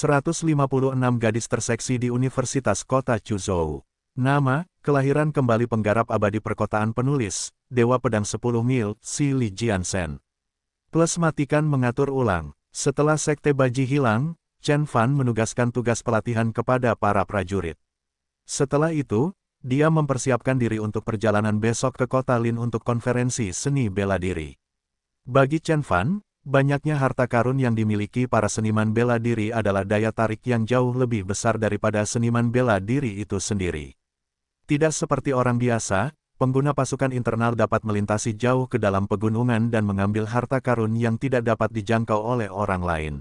156 gadis terseksi di Universitas Kota Chuzhou. Nama, kelahiran kembali penggarap abadi perkotaan penulis, Dewa Pedang 10 Mil, Si Li Jiansen. Plus matikan mengatur ulang. Setelah Sekte Baji hilang, Chen Fan menugaskan tugas pelatihan kepada para prajurit. Setelah itu, dia mempersiapkan diri untuk perjalanan besok ke kota Lin untuk konferensi seni bela diri. Bagi Chen Fan, Banyaknya harta karun yang dimiliki para seniman bela diri adalah daya tarik yang jauh lebih besar daripada seniman bela diri itu sendiri. Tidak seperti orang biasa, pengguna pasukan internal dapat melintasi jauh ke dalam pegunungan dan mengambil harta karun yang tidak dapat dijangkau oleh orang lain.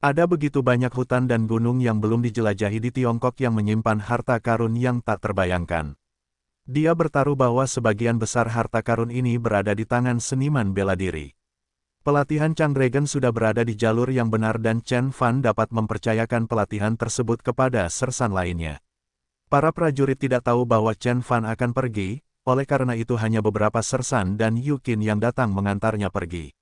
Ada begitu banyak hutan dan gunung yang belum dijelajahi di Tiongkok yang menyimpan harta karun yang tak terbayangkan. Dia bertaruh bahwa sebagian besar harta karun ini berada di tangan seniman bela diri. Pelatihan Chandragen sudah berada di jalur yang benar dan Chen Fan dapat mempercayakan pelatihan tersebut kepada sersan lainnya. Para prajurit tidak tahu bahwa Chen Fan akan pergi, oleh karena itu hanya beberapa sersan dan Yukin yang datang mengantarnya pergi.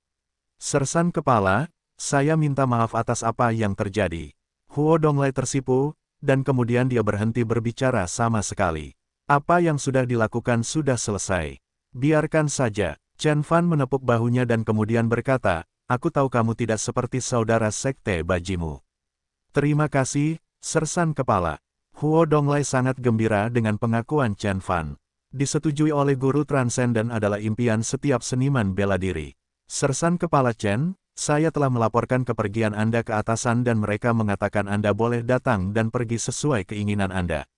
Sersan kepala, saya minta maaf atas apa yang terjadi. Huo Donglai tersipu, dan kemudian dia berhenti berbicara sama sekali. Apa yang sudah dilakukan sudah selesai. Biarkan saja, Chen Fan menepuk bahunya dan kemudian berkata, aku tahu kamu tidak seperti saudara sekte bajimu. Terima kasih, sersan kepala. Huo Donglai sangat gembira dengan pengakuan Chen Fan. Disetujui oleh guru transenden adalah impian setiap seniman bela diri. Sersan kepala Chen, saya telah melaporkan kepergian Anda ke atasan dan mereka mengatakan Anda boleh datang dan pergi sesuai keinginan Anda.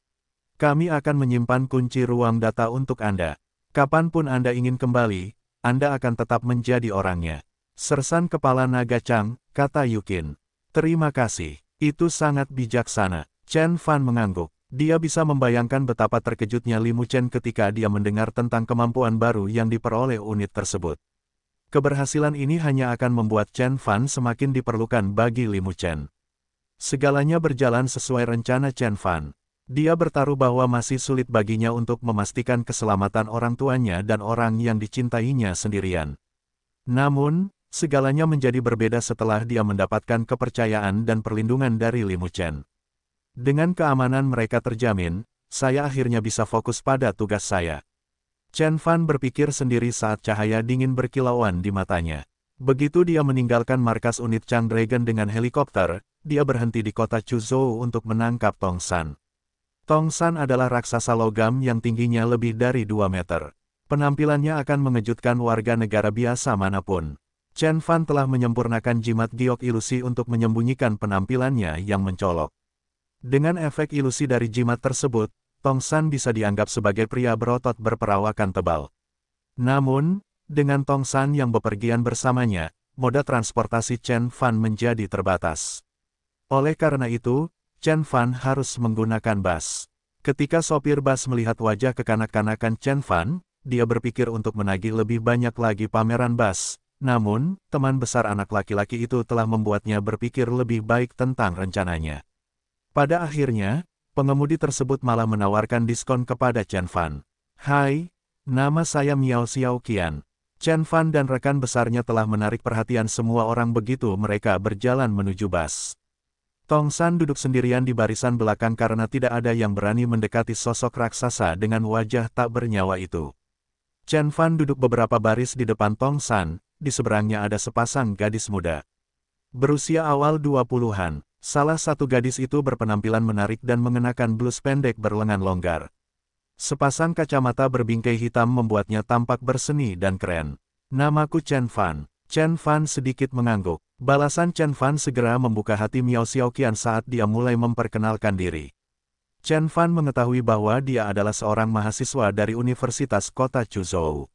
Kami akan menyimpan kunci ruang data untuk Anda. Kapanpun Anda ingin kembali, anda akan tetap menjadi orangnya. Sersan kepala naga Chang, kata Yukin. Terima kasih, itu sangat bijaksana. Chen Fan mengangguk. Dia bisa membayangkan betapa terkejutnya Limu Chen ketika dia mendengar tentang kemampuan baru yang diperoleh unit tersebut. Keberhasilan ini hanya akan membuat Chen Fan semakin diperlukan bagi Limu Chen. Segalanya berjalan sesuai rencana Chen Fan. Dia bertaruh bahwa masih sulit baginya untuk memastikan keselamatan orang tuanya dan orang yang dicintainya sendirian. Namun, segalanya menjadi berbeda setelah dia mendapatkan kepercayaan dan perlindungan dari Limu Chen. Dengan keamanan mereka terjamin, saya akhirnya bisa fokus pada tugas saya. Chen Fan berpikir sendiri saat cahaya dingin berkilauan di matanya. Begitu dia meninggalkan markas unit Chang Dragon dengan helikopter, dia berhenti di kota Chuzhou untuk menangkap Tong San. Tong San adalah raksasa logam yang tingginya lebih dari 2 meter. Penampilannya akan mengejutkan warga negara biasa manapun. Chen Fan telah menyempurnakan jimat giok ilusi untuk menyembunyikan penampilannya yang mencolok. Dengan efek ilusi dari jimat tersebut, Tong San bisa dianggap sebagai pria berotot berperawakan tebal. Namun, dengan Tong San yang bepergian bersamanya, moda transportasi Chen Fan menjadi terbatas. Oleh karena itu, Chen Fan harus menggunakan bas. Ketika sopir bas melihat wajah kekanak-kanakan Chen Fan, dia berpikir untuk menagih lebih banyak lagi pameran bas. Namun, teman besar anak laki-laki itu telah membuatnya berpikir lebih baik tentang rencananya. Pada akhirnya, pengemudi tersebut malah menawarkan diskon kepada Chen Fan. Hai, nama saya Miao Xiao Chen Fan dan rekan besarnya telah menarik perhatian semua orang begitu mereka berjalan menuju bas. Tong San duduk sendirian di barisan belakang karena tidak ada yang berani mendekati sosok raksasa dengan wajah tak bernyawa itu. Chen Fan duduk beberapa baris di depan Tong San, di seberangnya ada sepasang gadis muda. Berusia awal 20-an, salah satu gadis itu berpenampilan menarik dan mengenakan blus pendek berlengan longgar. Sepasang kacamata berbingkai hitam membuatnya tampak berseni dan keren. Namaku Chen Fan. Chen Fan sedikit mengangguk. Balasan Chen Fan segera membuka hati Miao Xiaoqian saat dia mulai memperkenalkan diri. Chen Fan mengetahui bahwa dia adalah seorang mahasiswa dari Universitas Kota Chuzhou.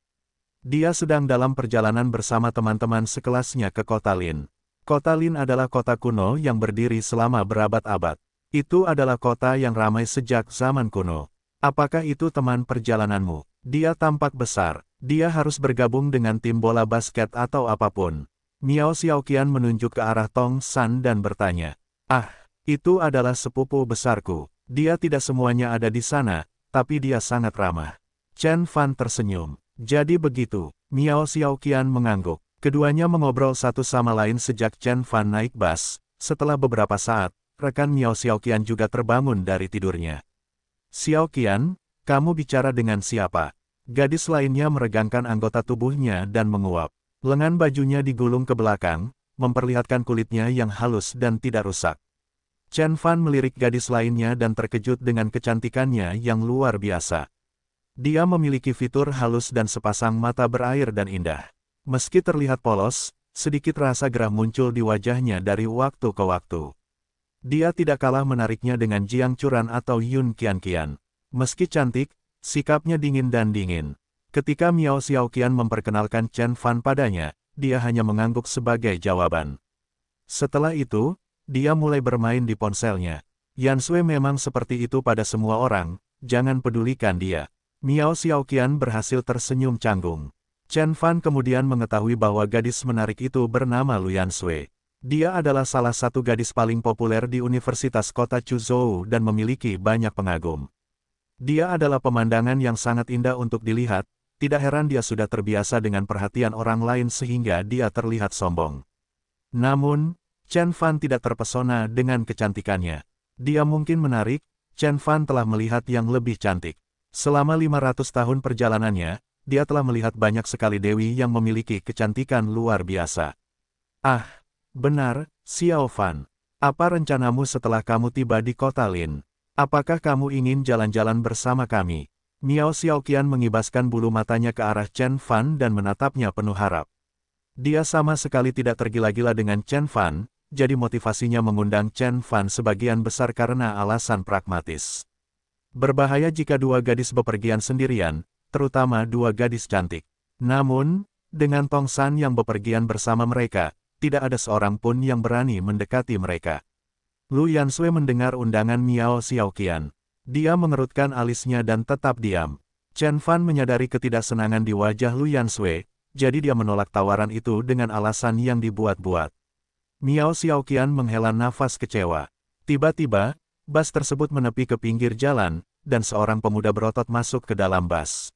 Dia sedang dalam perjalanan bersama teman-teman sekelasnya ke Kota Lin. Kota Lin adalah kota kuno yang berdiri selama berabad-abad. Itu adalah kota yang ramai sejak zaman kuno. Apakah itu teman perjalananmu? Dia tampak besar, dia harus bergabung dengan tim bola basket atau apapun. Miao Xiaoqian menunjuk ke arah Tong San dan bertanya, Ah, itu adalah sepupu besarku. Dia tidak semuanya ada di sana, tapi dia sangat ramah. Chen Fan tersenyum. Jadi begitu, Miao Xiaoqian mengangguk. Keduanya mengobrol satu sama lain sejak Chen Fan naik bus. Setelah beberapa saat, rekan Miao Xiaoqian juga terbangun dari tidurnya. Xiaoqian, kamu bicara dengan siapa? Gadis lainnya meregangkan anggota tubuhnya dan menguap. Lengan bajunya digulung ke belakang, memperlihatkan kulitnya yang halus dan tidak rusak. Chen Fan melirik gadis lainnya dan terkejut dengan kecantikannya yang luar biasa. Dia memiliki fitur halus dan sepasang mata berair dan indah. Meski terlihat polos, sedikit rasa gerah muncul di wajahnya dari waktu ke waktu. Dia tidak kalah menariknya dengan Jiang Curan atau Yun Qianqian. Meski cantik, Sikapnya dingin dan dingin. Ketika Miao Xiaoqian memperkenalkan Chen Fan padanya, dia hanya mengangguk sebagai jawaban. Setelah itu, dia mulai bermain di ponselnya. Yan Sui memang seperti itu pada semua orang, jangan pedulikan dia. Miao Xiaoqian berhasil tersenyum canggung. Chen Fan kemudian mengetahui bahwa gadis menarik itu bernama Lu Yan Sui. Dia adalah salah satu gadis paling populer di Universitas Kota Chuzhou dan memiliki banyak pengagum. Dia adalah pemandangan yang sangat indah untuk dilihat, tidak heran dia sudah terbiasa dengan perhatian orang lain sehingga dia terlihat sombong. Namun, Chen Fan tidak terpesona dengan kecantikannya. Dia mungkin menarik, Chen Fan telah melihat yang lebih cantik. Selama 500 tahun perjalanannya, dia telah melihat banyak sekali dewi yang memiliki kecantikan luar biasa. Ah, benar, Xiao Fan. Apa rencanamu setelah kamu tiba di kota Lin? Apakah kamu ingin jalan-jalan bersama kami? Miao Xiaoqian mengibaskan bulu matanya ke arah Chen Fan dan menatapnya penuh harap. Dia sama sekali tidak tergila-gila dengan Chen Fan, jadi motivasinya mengundang Chen Fan sebagian besar karena alasan pragmatis. Berbahaya jika dua gadis bepergian sendirian, terutama dua gadis cantik. Namun, dengan Tong San yang bepergian bersama mereka, tidak ada seorang pun yang berani mendekati mereka. Lu Yansui mendengar undangan Miao Xiaoqian. Dia mengerutkan alisnya dan tetap diam. Chen Fan menyadari ketidaksenangan di wajah Lu Yansui, jadi dia menolak tawaran itu dengan alasan yang dibuat-buat. Miao Xiaoqian menghela nafas kecewa. Tiba-tiba, bas tersebut menepi ke pinggir jalan, dan seorang pemuda berotot masuk ke dalam bas.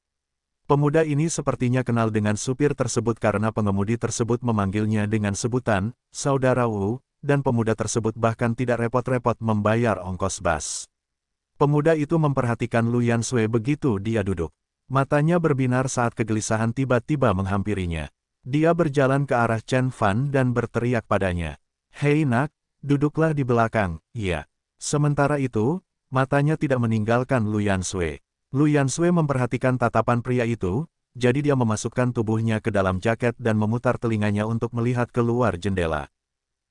Pemuda ini sepertinya kenal dengan supir tersebut karena pengemudi tersebut memanggilnya dengan sebutan, Saudara Wu, dan pemuda tersebut bahkan tidak repot-repot membayar ongkos bas. Pemuda itu memperhatikan Lu Yan begitu dia duduk. Matanya berbinar saat kegelisahan tiba-tiba menghampirinya. Dia berjalan ke arah Chen Fan dan berteriak padanya. Hei nak, duduklah di belakang, iya. Sementara itu, matanya tidak meninggalkan Lu Yan Sui. Lu Yan memperhatikan tatapan pria itu, jadi dia memasukkan tubuhnya ke dalam jaket dan memutar telinganya untuk melihat keluar jendela.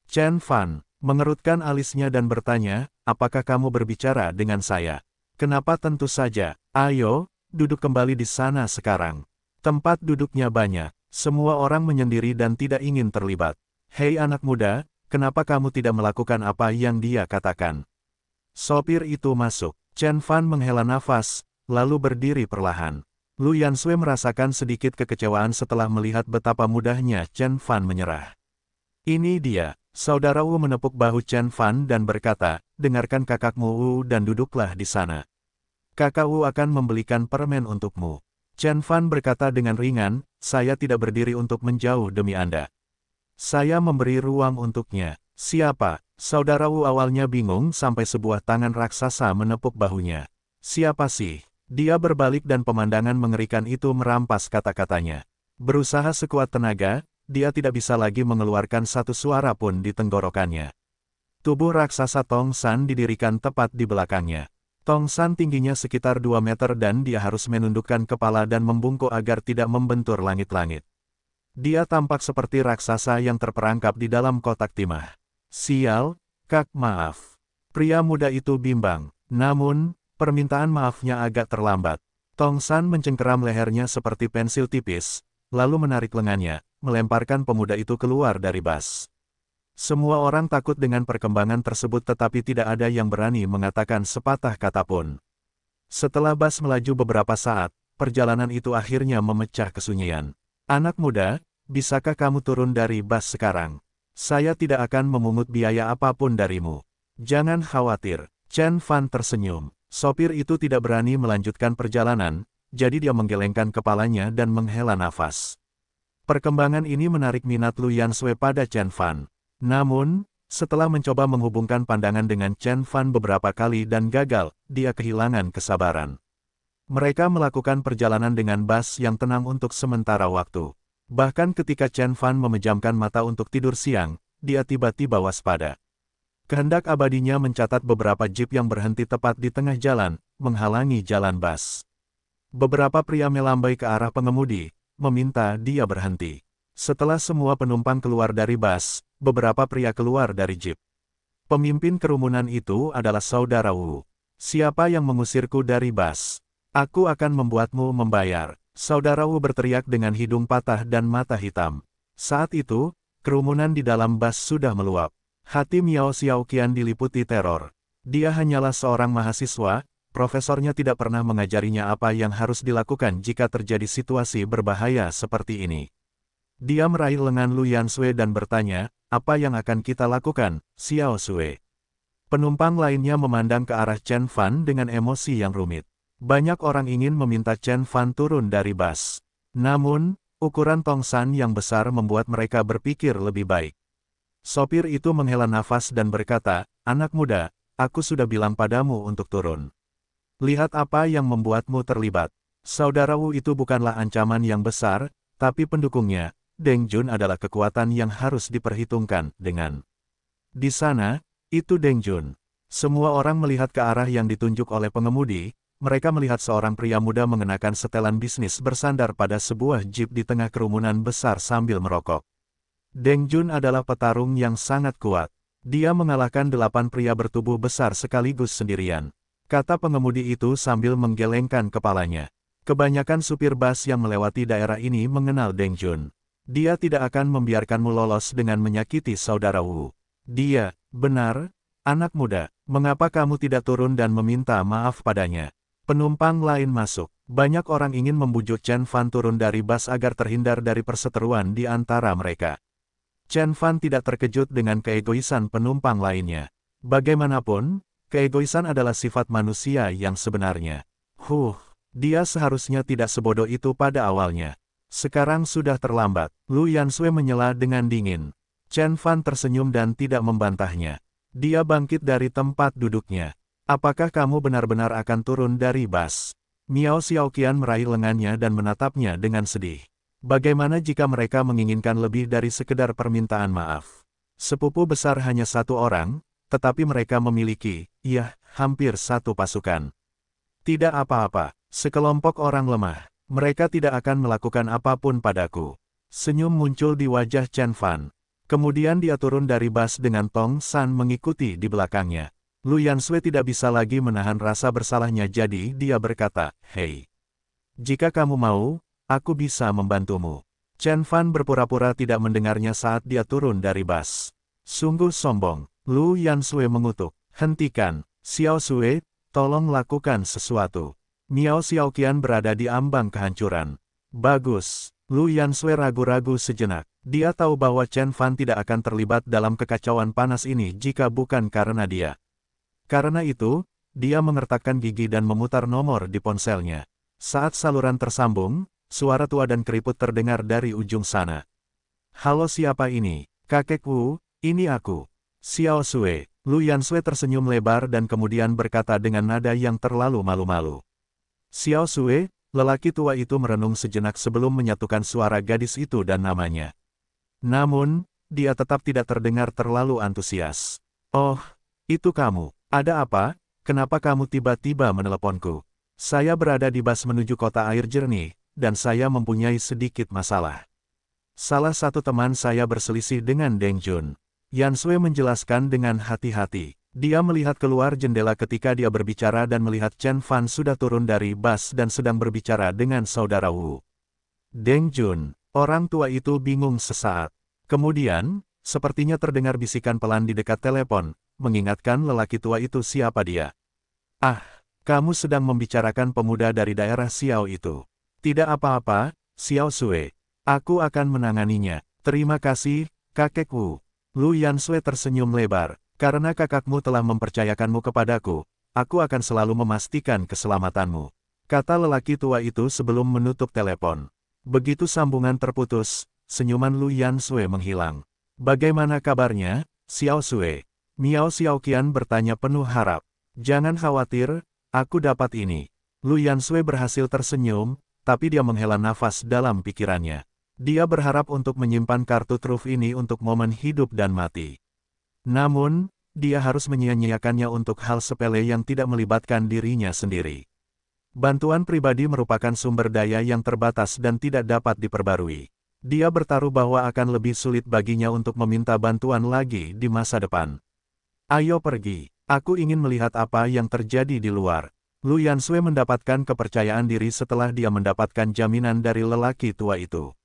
Chen Fan mengerutkan alisnya dan bertanya, apakah kamu berbicara dengan saya? Kenapa tentu saja, ayo, duduk kembali di sana sekarang. Tempat duduknya banyak, semua orang menyendiri dan tidak ingin terlibat. Hei anak muda, kenapa kamu tidak melakukan apa yang dia katakan? Sopir itu masuk. Chen Fan menghela nafas, lalu berdiri perlahan. Lu Yansui merasakan sedikit kekecewaan setelah melihat betapa mudahnya Chen Fan menyerah. Ini dia, Saudara Wu menepuk bahu Chen Fan dan berkata, dengarkan kakakmu Wu dan duduklah di sana. Kakak Wu akan membelikan permen untukmu. Chen Fan berkata dengan ringan, saya tidak berdiri untuk menjauh demi Anda. Saya memberi ruang untuknya. Siapa? Saudara Wu awalnya bingung sampai sebuah tangan raksasa menepuk bahunya. Siapa sih? Dia berbalik dan pemandangan mengerikan itu merampas kata-katanya. Berusaha sekuat tenaga, dia tidak bisa lagi mengeluarkan satu suara pun di tenggorokannya. Tubuh raksasa Tong San didirikan tepat di belakangnya. Tong San tingginya sekitar 2 meter dan dia harus menundukkan kepala dan membungkuk agar tidak membentur langit-langit. Dia tampak seperti raksasa yang terperangkap di dalam kotak timah. Sial, kak maaf. Pria muda itu bimbang. Namun, permintaan maafnya agak terlambat. Tong San mencengkeram lehernya seperti pensil tipis, lalu menarik lengannya, melemparkan pemuda itu keluar dari bas. Semua orang takut dengan perkembangan tersebut tetapi tidak ada yang berani mengatakan sepatah kata pun. Setelah bas melaju beberapa saat, perjalanan itu akhirnya memecah kesunyian. Anak muda, bisakah kamu turun dari bas sekarang? Saya tidak akan memungut biaya apapun darimu. Jangan khawatir, Chen Fan tersenyum. Sopir itu tidak berani melanjutkan perjalanan, jadi dia menggelengkan kepalanya dan menghela nafas. Perkembangan ini menarik minat Lu Sui pada Chen Fan. Namun, setelah mencoba menghubungkan pandangan dengan Chen Fan beberapa kali dan gagal, dia kehilangan kesabaran. Mereka melakukan perjalanan dengan bas yang tenang untuk sementara waktu. Bahkan ketika Chen Fan memejamkan mata untuk tidur siang, dia tiba-tiba waspada. Kehendak abadinya mencatat beberapa jeep yang berhenti tepat di tengah jalan, menghalangi jalan bas. Beberapa pria melambai ke arah pengemudi, meminta dia berhenti. Setelah semua penumpang keluar dari bus, beberapa pria keluar dari jeep. Pemimpin kerumunan itu adalah saudara Wu. Siapa yang mengusirku dari bus? Aku akan membuatmu membayar. Saudara Wu berteriak dengan hidung patah dan mata hitam. Saat itu, kerumunan di dalam bus sudah meluap. Hati Miao Xiaoqian diliputi teror. Dia hanyalah seorang mahasiswa, profesornya tidak pernah mengajarinya apa yang harus dilakukan jika terjadi situasi berbahaya seperti ini. Dia meraih lengan Lu Yan dan bertanya, apa yang akan kita lakukan, Xiao Sui? Penumpang lainnya memandang ke arah Chen Fan dengan emosi yang rumit. Banyak orang ingin meminta Chen Fan turun dari bus. Namun, ukuran tongsan yang besar membuat mereka berpikir lebih baik. Sopir itu menghela nafas dan berkata, Anak muda, aku sudah bilang padamu untuk turun. Lihat apa yang membuatmu terlibat. Saudara Wu itu bukanlah ancaman yang besar, tapi pendukungnya, Deng Jun adalah kekuatan yang harus diperhitungkan dengan. Di sana, itu Deng Jun. Semua orang melihat ke arah yang ditunjuk oleh pengemudi, mereka melihat seorang pria muda mengenakan setelan bisnis bersandar pada sebuah jeep di tengah kerumunan besar sambil merokok. Deng Jun adalah petarung yang sangat kuat. Dia mengalahkan delapan pria bertubuh besar sekaligus sendirian kata pengemudi itu sambil menggelengkan kepalanya. Kebanyakan supir bas yang melewati daerah ini mengenal Deng Jun. Dia tidak akan membiarkanmu lolos dengan menyakiti saudara Wu. Dia, benar, anak muda, mengapa kamu tidak turun dan meminta maaf padanya? Penumpang lain masuk. Banyak orang ingin membujuk Chen Fan turun dari bas agar terhindar dari perseteruan di antara mereka. Chen Fan tidak terkejut dengan keegoisan penumpang lainnya. Bagaimanapun, Keegoisan adalah sifat manusia yang sebenarnya. Huh, dia seharusnya tidak sebodoh itu pada awalnya. Sekarang sudah terlambat, Lu Yansue menyela dengan dingin. Chen Fan tersenyum dan tidak membantahnya. Dia bangkit dari tempat duduknya. Apakah kamu benar-benar akan turun dari bas? Miao Xiaoqian meraih lengannya dan menatapnya dengan sedih. Bagaimana jika mereka menginginkan lebih dari sekedar permintaan maaf? Sepupu besar hanya satu orang, tetapi mereka memiliki, ya, hampir satu pasukan. Tidak apa-apa, sekelompok orang lemah, mereka tidak akan melakukan apapun padaku. Senyum muncul di wajah Chen Fan. Kemudian dia turun dari bas dengan Tong San mengikuti di belakangnya. Lu Sui tidak bisa lagi menahan rasa bersalahnya jadi dia berkata, Hei, jika kamu mau, aku bisa membantumu. Chen Fan berpura-pura tidak mendengarnya saat dia turun dari bas. Sungguh sombong, Lu Sui mengutuk, hentikan, Xiao Sui, tolong lakukan sesuatu. Miao Xiao Xiaoqian berada di ambang kehancuran. Bagus. Lu Sui ragu-ragu sejenak. Dia tahu bahwa Chen Fan tidak akan terlibat dalam kekacauan panas ini jika bukan karena dia. Karena itu, dia mengertakkan gigi dan memutar nomor di ponselnya. Saat saluran tersambung, suara tua dan keriput terdengar dari ujung sana. Halo siapa ini? Kakek Wu, ini aku. Xiao Sui, Lu Yansui tersenyum lebar dan kemudian berkata dengan nada yang terlalu malu-malu. Xiao Sui, lelaki tua itu merenung sejenak sebelum menyatukan suara gadis itu dan namanya. Namun, dia tetap tidak terdengar terlalu antusias. Oh, itu kamu. Ada apa? Kenapa kamu tiba-tiba meneleponku? Saya berada di bas menuju kota air jernih, dan saya mempunyai sedikit masalah. Salah satu teman saya berselisih dengan Deng Jun. Yan Sui menjelaskan dengan hati-hati. Dia melihat keluar jendela ketika dia berbicara dan melihat Chen Fan sudah turun dari bus dan sedang berbicara dengan saudara Wu. Deng Jun, orang tua itu bingung sesaat. Kemudian, sepertinya terdengar bisikan pelan di dekat telepon, mengingatkan lelaki tua itu siapa dia. Ah, kamu sedang membicarakan pemuda dari daerah Xiao itu. Tidak apa-apa, Xiao Sui. Aku akan menanganinya. Terima kasih, kakek Wu. Lu Yansue tersenyum lebar, karena kakakmu telah mempercayakanmu kepadaku, aku akan selalu memastikan keselamatanmu. Kata lelaki tua itu sebelum menutup telepon. Begitu sambungan terputus, senyuman Lu Yansue menghilang. Bagaimana kabarnya, Xiao Sue? Miao Qian bertanya penuh harap. Jangan khawatir, aku dapat ini. Lu Yansue berhasil tersenyum, tapi dia menghela nafas dalam pikirannya. Dia berharap untuk menyimpan kartu truf ini untuk momen hidup dan mati. Namun, dia harus menyia-nyiakannya untuk hal sepele yang tidak melibatkan dirinya sendiri. Bantuan pribadi merupakan sumber daya yang terbatas dan tidak dapat diperbarui. Dia bertaruh bahwa akan lebih sulit baginya untuk meminta bantuan lagi di masa depan. Ayo pergi, aku ingin melihat apa yang terjadi di luar. Lu Yansue mendapatkan kepercayaan diri setelah dia mendapatkan jaminan dari lelaki tua itu.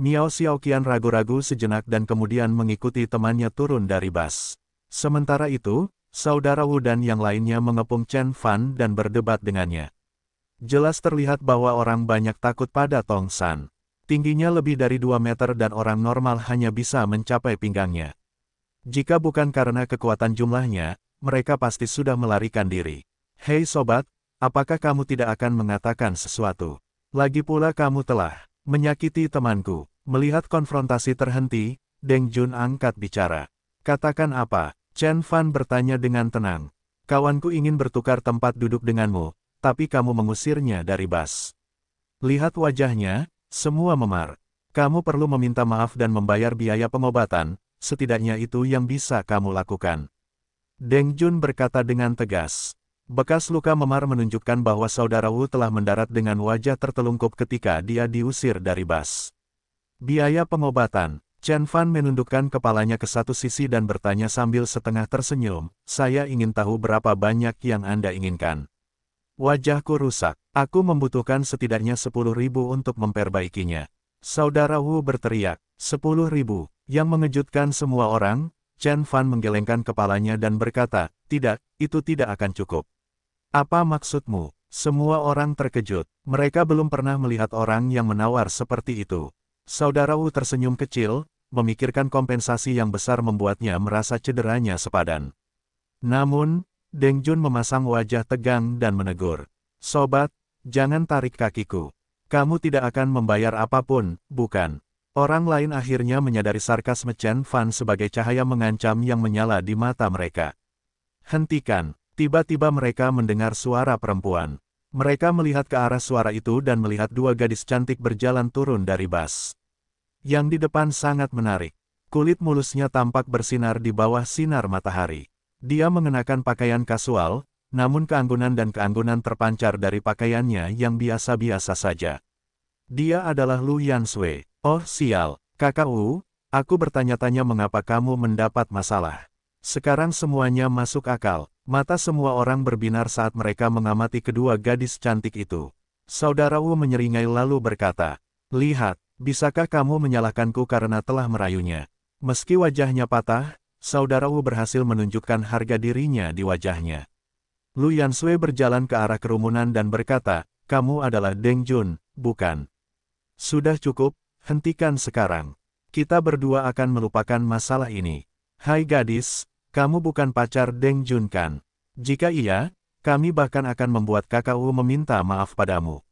Miao Xiaoqian ragu-ragu sejenak dan kemudian mengikuti temannya turun dari bas. Sementara itu, saudara Wu dan yang lainnya mengepung Chen Fan dan berdebat dengannya. Jelas terlihat bahwa orang banyak takut pada Tong San. Tingginya lebih dari 2 meter dan orang normal hanya bisa mencapai pinggangnya. Jika bukan karena kekuatan jumlahnya, mereka pasti sudah melarikan diri. Hei sobat, apakah kamu tidak akan mengatakan sesuatu? Lagi pula kamu telah Menyakiti temanku. Melihat konfrontasi terhenti, Deng Jun angkat bicara. Katakan apa? Chen Fan bertanya dengan tenang. Kawanku ingin bertukar tempat duduk denganmu, tapi kamu mengusirnya dari bas. Lihat wajahnya, semua memar. Kamu perlu meminta maaf dan membayar biaya pengobatan, setidaknya itu yang bisa kamu lakukan. Deng Jun berkata dengan tegas. Bekas luka memar menunjukkan bahwa saudara Wu telah mendarat dengan wajah tertelungkup ketika dia diusir dari bas. Biaya pengobatan, Chen Fan menundukkan kepalanya ke satu sisi dan bertanya sambil setengah tersenyum, saya ingin tahu berapa banyak yang Anda inginkan. Wajahku rusak, aku membutuhkan setidaknya 10 ribu untuk memperbaikinya. Saudara Wu berteriak, 10 ribu, yang mengejutkan semua orang, Chen Fan menggelengkan kepalanya dan berkata, tidak, itu tidak akan cukup. Apa maksudmu? Semua orang terkejut. Mereka belum pernah melihat orang yang menawar seperti itu. Saudara Wu tersenyum kecil, memikirkan kompensasi yang besar membuatnya merasa cederanya sepadan. Namun, Deng Jun memasang wajah tegang dan menegur. Sobat, jangan tarik kakiku. Kamu tidak akan membayar apapun, bukan? Orang lain akhirnya menyadari sarkasme Chen Fan sebagai cahaya mengancam yang menyala di mata mereka. Hentikan, Tiba-tiba mereka mendengar suara perempuan. Mereka melihat ke arah suara itu dan melihat dua gadis cantik berjalan turun dari bas. Yang di depan sangat menarik. Kulit mulusnya tampak bersinar di bawah sinar matahari. Dia mengenakan pakaian kasual, namun keanggunan dan keanggunan terpancar dari pakaiannya yang biasa-biasa saja. Dia adalah Lu Sui. Oh sial, kakak Wu, aku bertanya-tanya mengapa kamu mendapat masalah. Sekarang semuanya masuk akal. Mata semua orang berbinar saat mereka mengamati kedua gadis cantik itu. Saudara Wu menyeringai lalu berkata, Lihat, bisakah kamu menyalahkanku karena telah merayunya? Meski wajahnya patah, Saudara Wu berhasil menunjukkan harga dirinya di wajahnya. Lu Yansui berjalan ke arah kerumunan dan berkata, Kamu adalah Deng Jun, bukan? Sudah cukup, hentikan sekarang. Kita berdua akan melupakan masalah ini. Hai gadis, kamu bukan pacar Deng Jun kan. Jika iya, kami bahkan akan membuat kakak Wu meminta maaf padamu.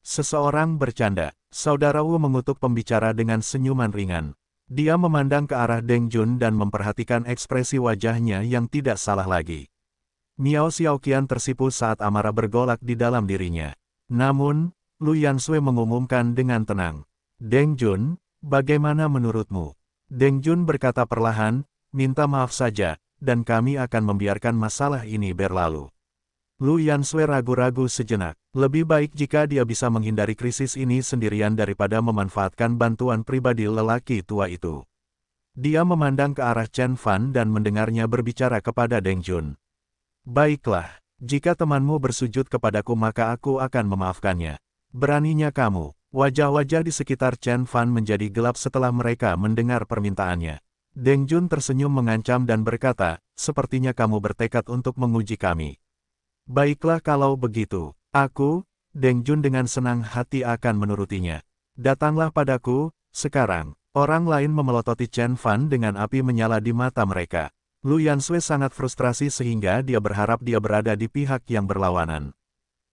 Seseorang bercanda. Saudara Wu mengutuk pembicara dengan senyuman ringan. Dia memandang ke arah Deng Jun dan memperhatikan ekspresi wajahnya yang tidak salah lagi. Miao Xiaoqian tersipu saat amarah bergolak di dalam dirinya. Namun, Lu Yansui mengumumkan dengan tenang. Deng Jun, bagaimana menurutmu? Deng Jun berkata perlahan, minta maaf saja, dan kami akan membiarkan masalah ini berlalu. Lu Yansue ragu-ragu sejenak. Lebih baik jika dia bisa menghindari krisis ini sendirian daripada memanfaatkan bantuan pribadi lelaki tua itu. Dia memandang ke arah Chen Fan dan mendengarnya berbicara kepada Deng Jun. Baiklah, jika temanmu bersujud kepadaku maka aku akan memaafkannya. Beraninya kamu, wajah-wajah di sekitar Chen Fan menjadi gelap setelah mereka mendengar permintaannya. Deng Jun tersenyum mengancam dan berkata, sepertinya kamu bertekad untuk menguji kami. Baiklah kalau begitu, aku, Deng Jun dengan senang hati akan menurutinya. Datanglah padaku, sekarang, orang lain memelototi Chen Fan dengan api menyala di mata mereka. Lu Sui sangat frustrasi sehingga dia berharap dia berada di pihak yang berlawanan.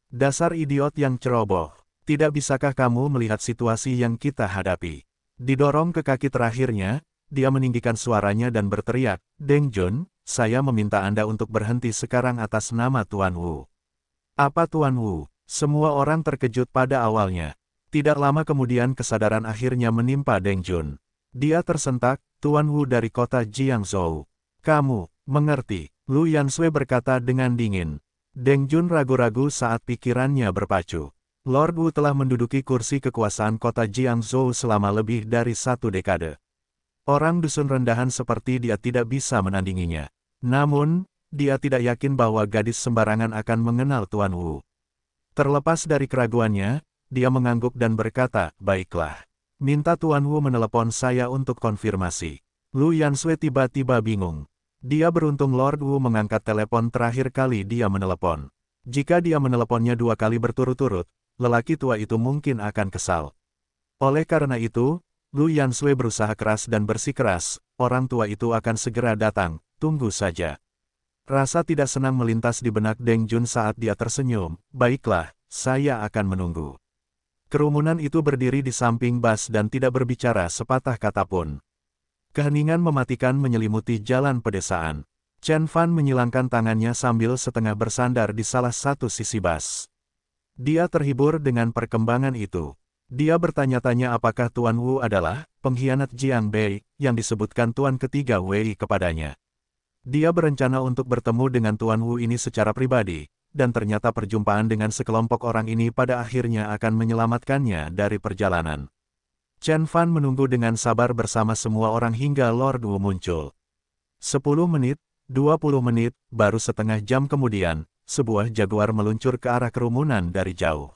Dasar idiot yang ceroboh, tidak bisakah kamu melihat situasi yang kita hadapi? Didorong ke kaki terakhirnya, dia meninggikan suaranya dan berteriak, Deng Jun, saya meminta Anda untuk berhenti sekarang atas nama Tuan Wu. Apa Tuan Wu? Semua orang terkejut pada awalnya. Tidak lama kemudian kesadaran akhirnya menimpa Deng Jun. Dia tersentak, Tuan Wu dari kota Jiangzhou. Kamu, mengerti, Lu Yansui berkata dengan dingin. Deng Jun ragu-ragu saat pikirannya berpacu. Lord Wu telah menduduki kursi kekuasaan kota Jiangzhou selama lebih dari satu dekade. Orang dusun rendahan seperti dia tidak bisa menandinginya. Namun, dia tidak yakin bahwa gadis sembarangan akan mengenal Tuan Wu. Terlepas dari keraguannya, dia mengangguk dan berkata, baiklah. Minta Tuan Wu menelepon saya untuk konfirmasi. Lu Yansui tiba-tiba bingung. Dia beruntung Lord Wu mengangkat telepon terakhir kali dia menelepon. Jika dia meneleponnya dua kali berturut-turut, lelaki tua itu mungkin akan kesal. Oleh karena itu, Lu Yansui berusaha keras dan bersikeras, orang tua itu akan segera datang, tunggu saja. Rasa tidak senang melintas di benak Deng Jun saat dia tersenyum, baiklah, saya akan menunggu. Kerumunan itu berdiri di samping bas dan tidak berbicara sepatah kata pun. Keheningan mematikan menyelimuti jalan pedesaan. Chen Fan menyilangkan tangannya sambil setengah bersandar di salah satu sisi bas. Dia terhibur dengan perkembangan itu. Dia bertanya-tanya apakah Tuan Wu adalah pengkhianat Jiang Bei yang disebutkan Tuan Ketiga Wei kepadanya. Dia berencana untuk bertemu dengan Tuan Wu ini secara pribadi, dan ternyata perjumpaan dengan sekelompok orang ini pada akhirnya akan menyelamatkannya dari perjalanan. Chen Fan menunggu dengan sabar bersama semua orang hingga Lord Wu muncul. 10 menit, 20 menit, baru setengah jam kemudian, sebuah jaguar meluncur ke arah kerumunan dari jauh.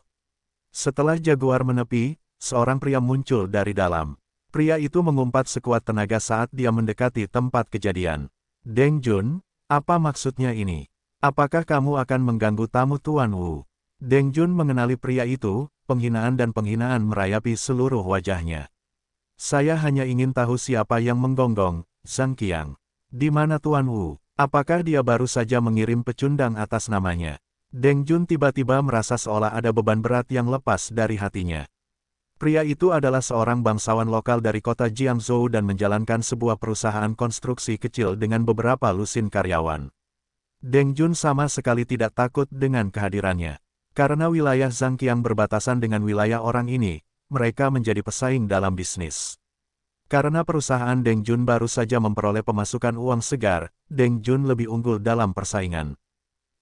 Setelah jaguar menepi, seorang pria muncul dari dalam. Pria itu mengumpat sekuat tenaga saat dia mendekati tempat kejadian. Deng Jun, apa maksudnya ini? Apakah kamu akan mengganggu tamu Tuan Wu? Deng Jun mengenali pria itu, penghinaan dan penghinaan merayapi seluruh wajahnya. Saya hanya ingin tahu siapa yang menggonggong, Zhang Qiang. Di mana Tuan Wu? Apakah dia baru saja mengirim pecundang atas namanya? Deng Jun tiba-tiba merasa seolah ada beban berat yang lepas dari hatinya. Pria itu adalah seorang bangsawan lokal dari kota Jiangzhou dan menjalankan sebuah perusahaan konstruksi kecil dengan beberapa lusin karyawan. Deng Jun sama sekali tidak takut dengan kehadirannya. Karena wilayah Zhangqiang berbatasan dengan wilayah orang ini, mereka menjadi pesaing dalam bisnis. Karena perusahaan Deng Jun baru saja memperoleh pemasukan uang segar, Deng Jun lebih unggul dalam persaingan.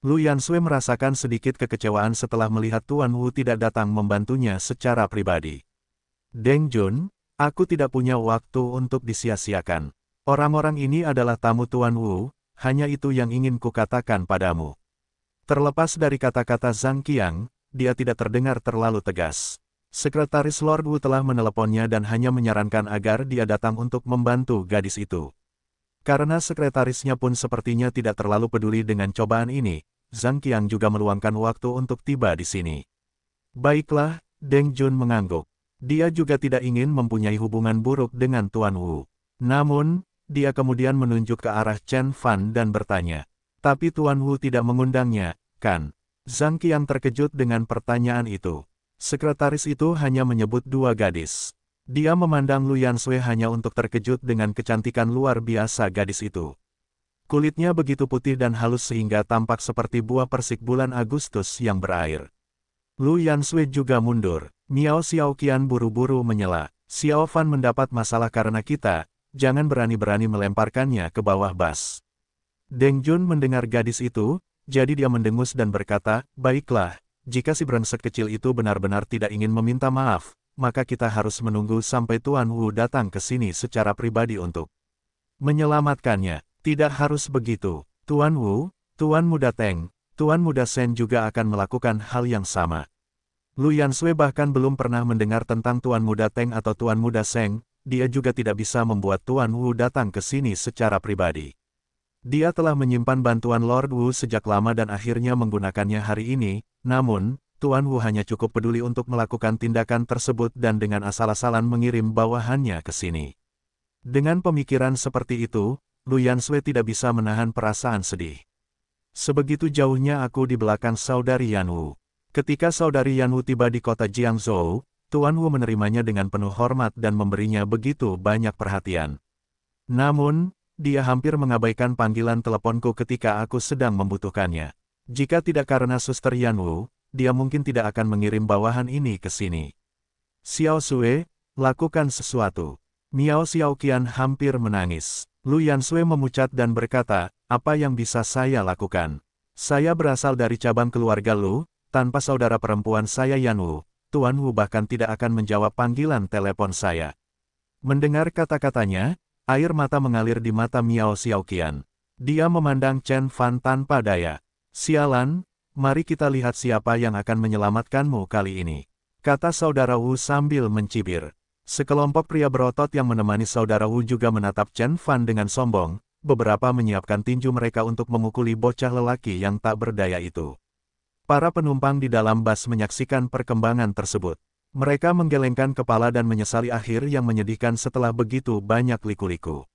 Lu Yansui merasakan sedikit kekecewaan setelah melihat Tuan Wu tidak datang membantunya secara pribadi. Deng Jun, aku tidak punya waktu untuk disia-siakan. Orang-orang ini adalah tamu Tuan Wu, hanya itu yang ingin kukatakan padamu. Terlepas dari kata-kata Zhang Qiang, dia tidak terdengar terlalu tegas. Sekretaris Lord Wu telah meneleponnya dan hanya menyarankan agar dia datang untuk membantu gadis itu. Karena sekretarisnya pun sepertinya tidak terlalu peduli dengan cobaan ini, Zhang Qiang juga meluangkan waktu untuk tiba di sini. Baiklah, Deng Jun mengangguk. Dia juga tidak ingin mempunyai hubungan buruk dengan Tuan Wu. Namun, dia kemudian menunjuk ke arah Chen Fan dan bertanya. Tapi Tuan Wu tidak mengundangnya, kan? Zhang Qiang terkejut dengan pertanyaan itu. Sekretaris itu hanya menyebut dua gadis. Dia memandang Lu Yansui hanya untuk terkejut dengan kecantikan luar biasa gadis itu. Kulitnya begitu putih dan halus sehingga tampak seperti buah persik bulan Agustus yang berair. Lu Yansui juga mundur. Miao Xiaoqian buru-buru menyela. Xiao Fan mendapat masalah karena kita, jangan berani-berani melemparkannya ke bawah bas. Deng Jun mendengar gadis itu, jadi dia mendengus dan berkata, Baiklah, jika si brengsek kecil itu benar-benar tidak ingin meminta maaf, maka kita harus menunggu sampai Tuan Wu datang ke sini secara pribadi untuk menyelamatkannya. Tidak harus begitu, Tuan Wu, Tuan Muda Teng, Tuan Muda Sen juga akan melakukan hal yang sama. Lu Yansui bahkan belum pernah mendengar tentang Tuan Muda Teng atau Tuan Muda Seng, dia juga tidak bisa membuat Tuan Wu datang ke sini secara pribadi. Dia telah menyimpan bantuan Lord Wu sejak lama dan akhirnya menggunakannya hari ini, namun, Tuan Wu hanya cukup peduli untuk melakukan tindakan tersebut dan dengan asal-asalan mengirim bawahannya ke sini. Dengan pemikiran seperti itu, Lu Yansue tidak bisa menahan perasaan sedih. Sebegitu jauhnya aku di belakang saudari Yanwu. Ketika saudari Yanwu tiba di kota Jiangzhou, Tuan Wu menerimanya dengan penuh hormat dan memberinya begitu banyak perhatian. Namun, dia hampir mengabaikan panggilan teleponku ketika aku sedang membutuhkannya. Jika tidak karena suster Yanwu, dia mungkin tidak akan mengirim bawahan ini ke sini. Xiao Sue, lakukan sesuatu. Miao Xiaoqian hampir menangis. Lu Yansui memucat dan berkata, apa yang bisa saya lakukan? Saya berasal dari cabang keluarga Lu, tanpa saudara perempuan saya Yan Wu. Tuan Wu bahkan tidak akan menjawab panggilan telepon saya. Mendengar kata-katanya, air mata mengalir di mata Miao Xiaoqian. Dia memandang Chen Fan tanpa daya. Sialan, mari kita lihat siapa yang akan menyelamatkanmu kali ini. Kata saudara Wu sambil mencibir. Sekelompok pria berotot yang menemani saudara Wu juga menatap Chen Fan dengan sombong, beberapa menyiapkan tinju mereka untuk memukuli bocah lelaki yang tak berdaya itu. Para penumpang di dalam bus menyaksikan perkembangan tersebut. Mereka menggelengkan kepala dan menyesali akhir yang menyedihkan setelah begitu banyak liku-liku.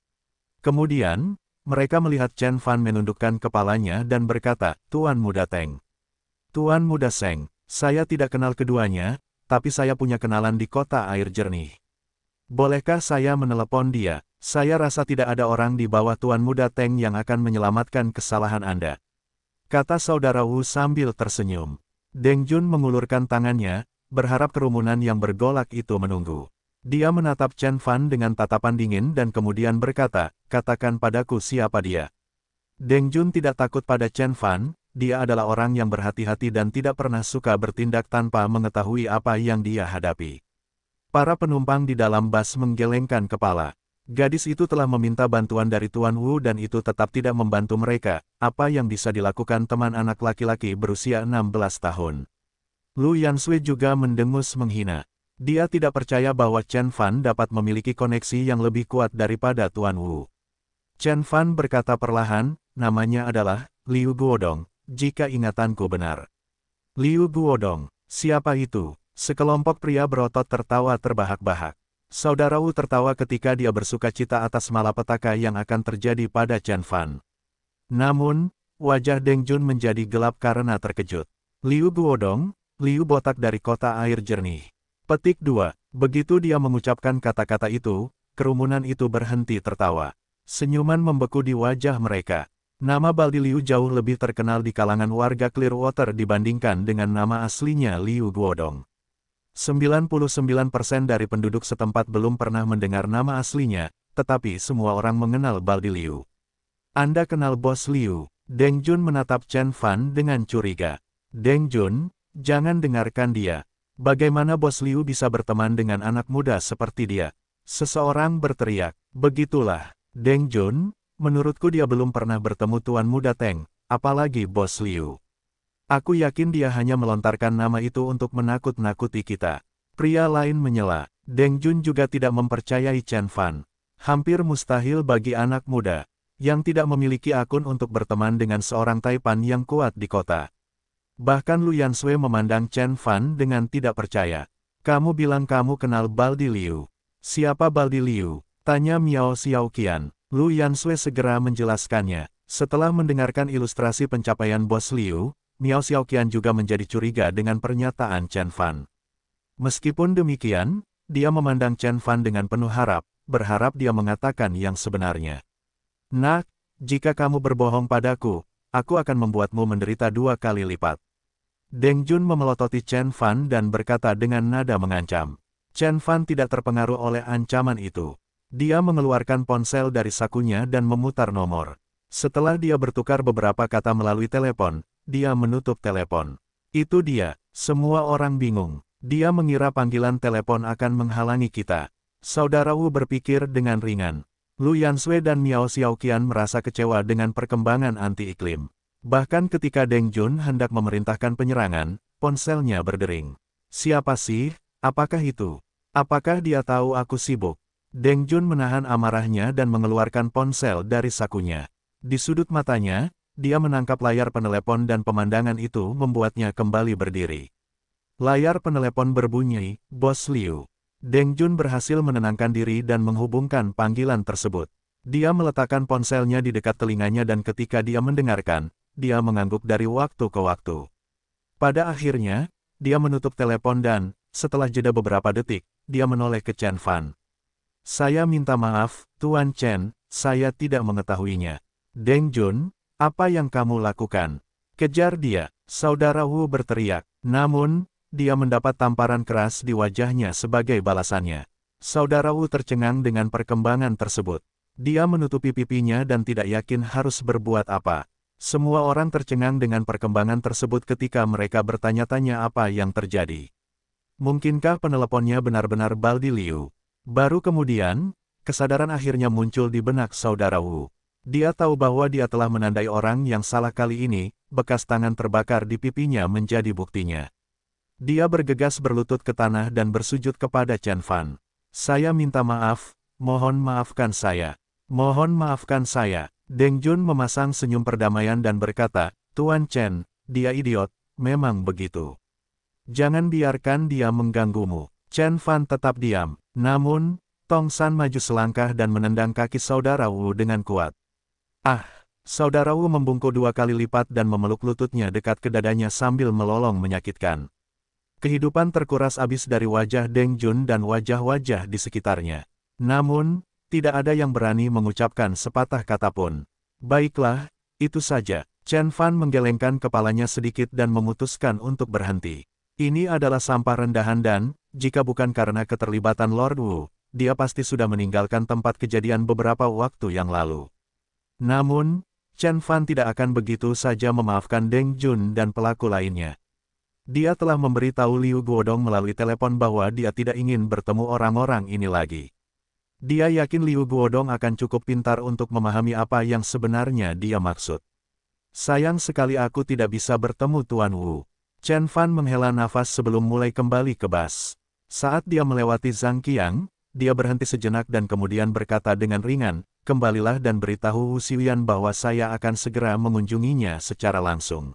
Kemudian, mereka melihat Chen Fan menundukkan kepalanya dan berkata, Tuan Muda Teng. Tuan Muda Seng, saya tidak kenal keduanya, tapi saya punya kenalan di kota air jernih. Bolehkah saya menelepon dia? Saya rasa tidak ada orang di bawah Tuan Muda Teng yang akan menyelamatkan kesalahan Anda. Kata saudara Wu sambil tersenyum. Deng Jun mengulurkan tangannya, berharap kerumunan yang bergolak itu menunggu. Dia menatap Chen Fan dengan tatapan dingin dan kemudian berkata, katakan padaku siapa dia. Deng Jun tidak takut pada Chen Fan, dia adalah orang yang berhati-hati dan tidak pernah suka bertindak tanpa mengetahui apa yang dia hadapi. Para penumpang di dalam bus menggelengkan kepala. Gadis itu telah meminta bantuan dari Tuan Wu dan itu tetap tidak membantu mereka, apa yang bisa dilakukan teman anak laki-laki berusia 16 tahun. Lu Yansui juga mendengus menghina. Dia tidak percaya bahwa Chen Fan dapat memiliki koneksi yang lebih kuat daripada Tuan Wu. Chen Fan berkata perlahan, namanya adalah Liu Guodong, jika ingatanku benar. Liu Guodong, siapa itu? Sekelompok pria berotot tertawa terbahak-bahak. Saudara Wu tertawa ketika dia bersuka cita atas malapetaka yang akan terjadi pada Chen Fan. Namun, wajah Deng Jun menjadi gelap karena terkejut. Liu Guodong, Liu botak dari kota air jernih. Petik 2. Begitu dia mengucapkan kata-kata itu, kerumunan itu berhenti tertawa. Senyuman membeku di wajah mereka. Nama Baldi Liu jauh lebih terkenal di kalangan warga Clearwater dibandingkan dengan nama aslinya Liu Guodong. 99% dari penduduk setempat belum pernah mendengar nama aslinya, tetapi semua orang mengenal Baldi Liu. Anda kenal bos Liu, Deng Jun menatap Chen Fan dengan curiga. Deng Jun, jangan dengarkan dia. Bagaimana bos Liu bisa berteman dengan anak muda seperti dia? Seseorang berteriak, begitulah, Deng Jun, Menurutku dia belum pernah bertemu Tuan Muda Teng, apalagi Bos Liu. Aku yakin dia hanya melontarkan nama itu untuk menakut-nakuti kita. Pria lain menyela, Deng Jun juga tidak mempercayai Chen Fan. Hampir mustahil bagi anak muda, yang tidak memiliki akun untuk berteman dengan seorang Taipan yang kuat di kota. Bahkan Lu Yanswe memandang Chen Fan dengan tidak percaya. Kamu bilang kamu kenal Baldi Liu. Siapa Baldi Liu? Tanya Miao Xiaoqian. Lu Yansue segera menjelaskannya. Setelah mendengarkan ilustrasi pencapaian bos Liu, Miao Xiaoqian juga menjadi curiga dengan pernyataan Chen Fan. Meskipun demikian, dia memandang Chen Fan dengan penuh harap, berharap dia mengatakan yang sebenarnya. Nak, jika kamu berbohong padaku, aku akan membuatmu menderita dua kali lipat. Deng Jun memelototi Chen Fan dan berkata dengan nada mengancam. Chen Fan tidak terpengaruh oleh ancaman itu. Dia mengeluarkan ponsel dari sakunya dan memutar nomor. Setelah dia bertukar beberapa kata melalui telepon, dia menutup telepon. Itu dia, semua orang bingung. Dia mengira panggilan telepon akan menghalangi kita. Saudara Wu berpikir dengan ringan. Lu Yansui dan Miao Xiaoqian merasa kecewa dengan perkembangan anti-iklim. Bahkan ketika Deng Jun hendak memerintahkan penyerangan, ponselnya berdering. Siapa sih? Apakah itu? Apakah dia tahu aku sibuk? Deng Jun menahan amarahnya dan mengeluarkan ponsel dari sakunya. Di sudut matanya, dia menangkap layar penelepon dan pemandangan itu membuatnya kembali berdiri. Layar penelepon berbunyi, Bos Liu. Deng Jun berhasil menenangkan diri dan menghubungkan panggilan tersebut. Dia meletakkan ponselnya di dekat telinganya dan ketika dia mendengarkan, dia mengangguk dari waktu ke waktu. Pada akhirnya, dia menutup telepon dan, setelah jeda beberapa detik, dia menoleh ke Chen Fan. Saya minta maaf, Tuan Chen, saya tidak mengetahuinya. Deng Jun, apa yang kamu lakukan? Kejar dia, saudara Wu berteriak. Namun, dia mendapat tamparan keras di wajahnya sebagai balasannya. Saudara Wu tercengang dengan perkembangan tersebut. Dia menutupi pipinya dan tidak yakin harus berbuat apa. Semua orang tercengang dengan perkembangan tersebut ketika mereka bertanya-tanya apa yang terjadi. Mungkinkah peneleponnya benar-benar Baldi Liu? Baru kemudian, kesadaran akhirnya muncul di benak saudara Wu. Dia tahu bahwa dia telah menandai orang yang salah kali ini, bekas tangan terbakar di pipinya menjadi buktinya. Dia bergegas berlutut ke tanah dan bersujud kepada Chen Fan. Saya minta maaf, mohon maafkan saya. Mohon maafkan saya. Deng Jun memasang senyum perdamaian dan berkata, Tuan Chen, dia idiot, memang begitu. Jangan biarkan dia mengganggumu. Chen Fan tetap diam. Namun, Tong San maju selangkah dan menendang kaki saudara Wu dengan kuat. Ah! Saudara Wu membungkuk dua kali lipat dan memeluk lututnya dekat ke dadanya sambil melolong menyakitkan. Kehidupan terkuras abis dari wajah Deng Jun dan wajah-wajah di sekitarnya. Namun, tidak ada yang berani mengucapkan sepatah kata pun. Baiklah, itu saja. Chen Fan menggelengkan kepalanya sedikit dan memutuskan untuk berhenti. Ini adalah sampah rendahan dan, jika bukan karena keterlibatan Lord Wu, dia pasti sudah meninggalkan tempat kejadian beberapa waktu yang lalu. Namun, Chen Fan tidak akan begitu saja memaafkan Deng Jun dan pelaku lainnya. Dia telah memberitahu Liu Guodong melalui telepon bahwa dia tidak ingin bertemu orang-orang ini lagi. Dia yakin Liu Guodong akan cukup pintar untuk memahami apa yang sebenarnya dia maksud. Sayang sekali aku tidak bisa bertemu Tuan Wu. Chen Fan menghela nafas sebelum mulai kembali ke bas. Saat dia melewati Zhang Qiang, dia berhenti sejenak dan kemudian berkata dengan ringan, kembalilah dan beritahu Hu Xiuyan bahwa saya akan segera mengunjunginya secara langsung.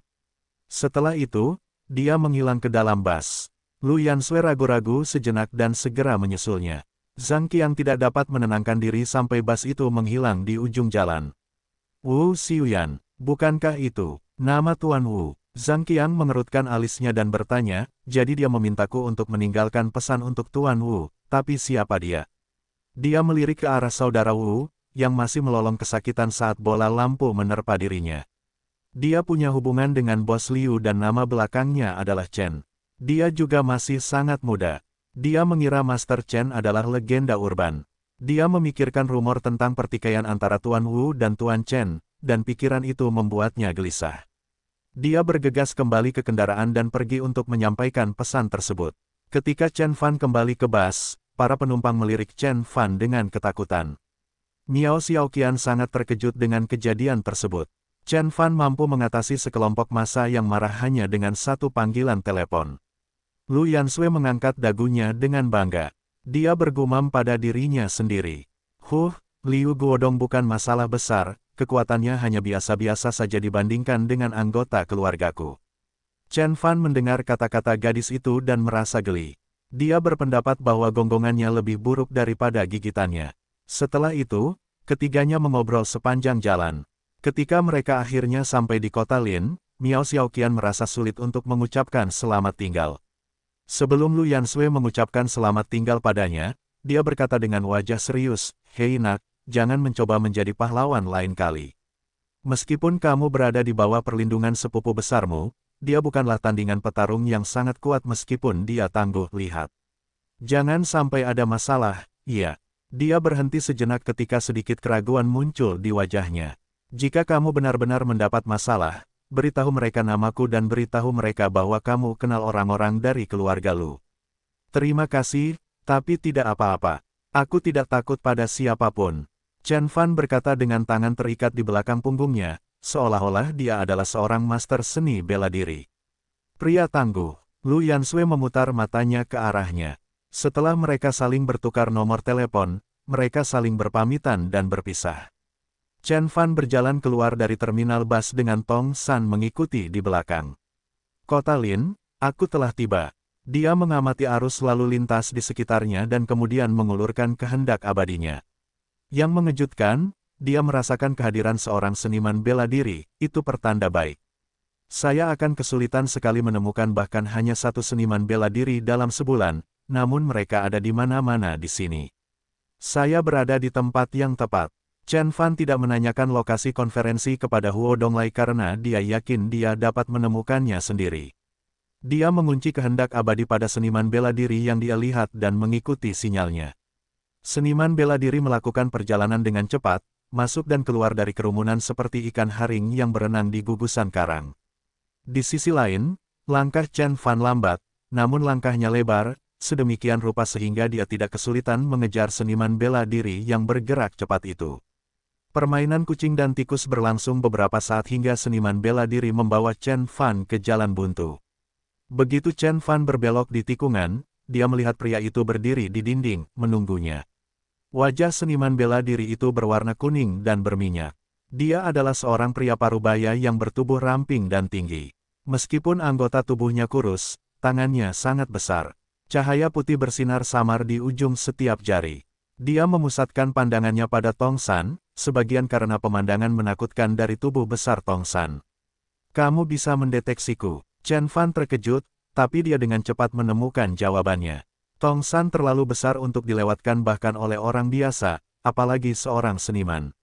Setelah itu, dia menghilang ke dalam bas. Lu Yan Sui ragu-ragu sejenak dan segera menyusulnya. Zhang Qiang tidak dapat menenangkan diri sampai bas itu menghilang di ujung jalan. Wu Xiuyan, bukankah itu nama Tuan Wu? Zhang Qiang mengerutkan alisnya dan bertanya, jadi dia memintaku untuk meninggalkan pesan untuk Tuan Wu, tapi siapa dia? Dia melirik ke arah saudara Wu, yang masih melolong kesakitan saat bola lampu menerpa dirinya. Dia punya hubungan dengan bos Liu dan nama belakangnya adalah Chen. Dia juga masih sangat muda. Dia mengira Master Chen adalah legenda urban. Dia memikirkan rumor tentang pertikaian antara Tuan Wu dan Tuan Chen, dan pikiran itu membuatnya gelisah. Dia bergegas kembali ke kendaraan dan pergi untuk menyampaikan pesan tersebut. Ketika Chen Fan kembali ke bus, para penumpang melirik Chen Fan dengan ketakutan. Miao Xiaoqian sangat terkejut dengan kejadian tersebut. Chen Fan mampu mengatasi sekelompok massa yang marah hanya dengan satu panggilan telepon. Lu Yansui mengangkat dagunya dengan bangga. Dia bergumam pada dirinya sendiri. Huh, Liu Guodong bukan masalah besar, kekuatannya hanya biasa-biasa saja dibandingkan dengan anggota keluargaku. Chen Fan mendengar kata-kata gadis itu dan merasa geli. Dia berpendapat bahwa gonggongannya lebih buruk daripada gigitannya. Setelah itu, ketiganya mengobrol sepanjang jalan. Ketika mereka akhirnya sampai di kota Lin, Miao Xiaoqian merasa sulit untuk mengucapkan selamat tinggal. Sebelum Lu Yansui mengucapkan selamat tinggal padanya, dia berkata dengan wajah serius, Hei nak, jangan mencoba menjadi pahlawan lain kali. Meskipun kamu berada di bawah perlindungan sepupu besarmu, dia bukanlah tandingan petarung yang sangat kuat meskipun dia tangguh lihat. Jangan sampai ada masalah, iya. Dia berhenti sejenak ketika sedikit keraguan muncul di wajahnya. Jika kamu benar-benar mendapat masalah, beritahu mereka namaku dan beritahu mereka bahwa kamu kenal orang-orang dari keluarga Lu. Terima kasih, tapi tidak apa-apa. Aku tidak takut pada siapapun. Chen Fan berkata dengan tangan terikat di belakang punggungnya, seolah-olah dia adalah seorang master seni bela diri. Pria tangguh, Lu Yansui memutar matanya ke arahnya. Setelah mereka saling bertukar nomor telepon, mereka saling berpamitan dan berpisah. Chen Fan berjalan keluar dari terminal bus dengan Tong San mengikuti di belakang. Kota Lin, aku telah tiba. Dia mengamati arus lalu lintas di sekitarnya dan kemudian mengulurkan kehendak abadinya. Yang mengejutkan, dia merasakan kehadiran seorang seniman bela diri, itu pertanda baik. Saya akan kesulitan sekali menemukan bahkan hanya satu seniman bela diri dalam sebulan, namun mereka ada di mana-mana di sini. Saya berada di tempat yang tepat. Chen Fan tidak menanyakan lokasi konferensi kepada Huo Donglai karena dia yakin dia dapat menemukannya sendiri. Dia mengunci kehendak abadi pada seniman bela diri yang dia lihat dan mengikuti sinyalnya. Seniman bela diri melakukan perjalanan dengan cepat, masuk dan keluar dari kerumunan seperti ikan haring yang berenang di gugusan karang. Di sisi lain, langkah Chen Fan lambat, namun langkahnya lebar, sedemikian rupa sehingga dia tidak kesulitan mengejar seniman bela diri yang bergerak cepat itu. Permainan kucing dan tikus berlangsung beberapa saat hingga seniman bela diri membawa Chen Fan ke jalan buntu. Begitu Chen Fan berbelok di tikungan, dia melihat pria itu berdiri di dinding, menunggunya. Wajah seniman bela diri itu berwarna kuning dan berminyak. Dia adalah seorang pria parubaya yang bertubuh ramping dan tinggi. Meskipun anggota tubuhnya kurus, tangannya sangat besar. Cahaya putih bersinar samar di ujung setiap jari. Dia memusatkan pandangannya pada Tong San, sebagian karena pemandangan menakutkan dari tubuh besar Tong San. Kamu bisa mendeteksiku. Chen Fan terkejut, tapi dia dengan cepat menemukan jawabannya. Tong San terlalu besar untuk dilewatkan bahkan oleh orang biasa, apalagi seorang seniman.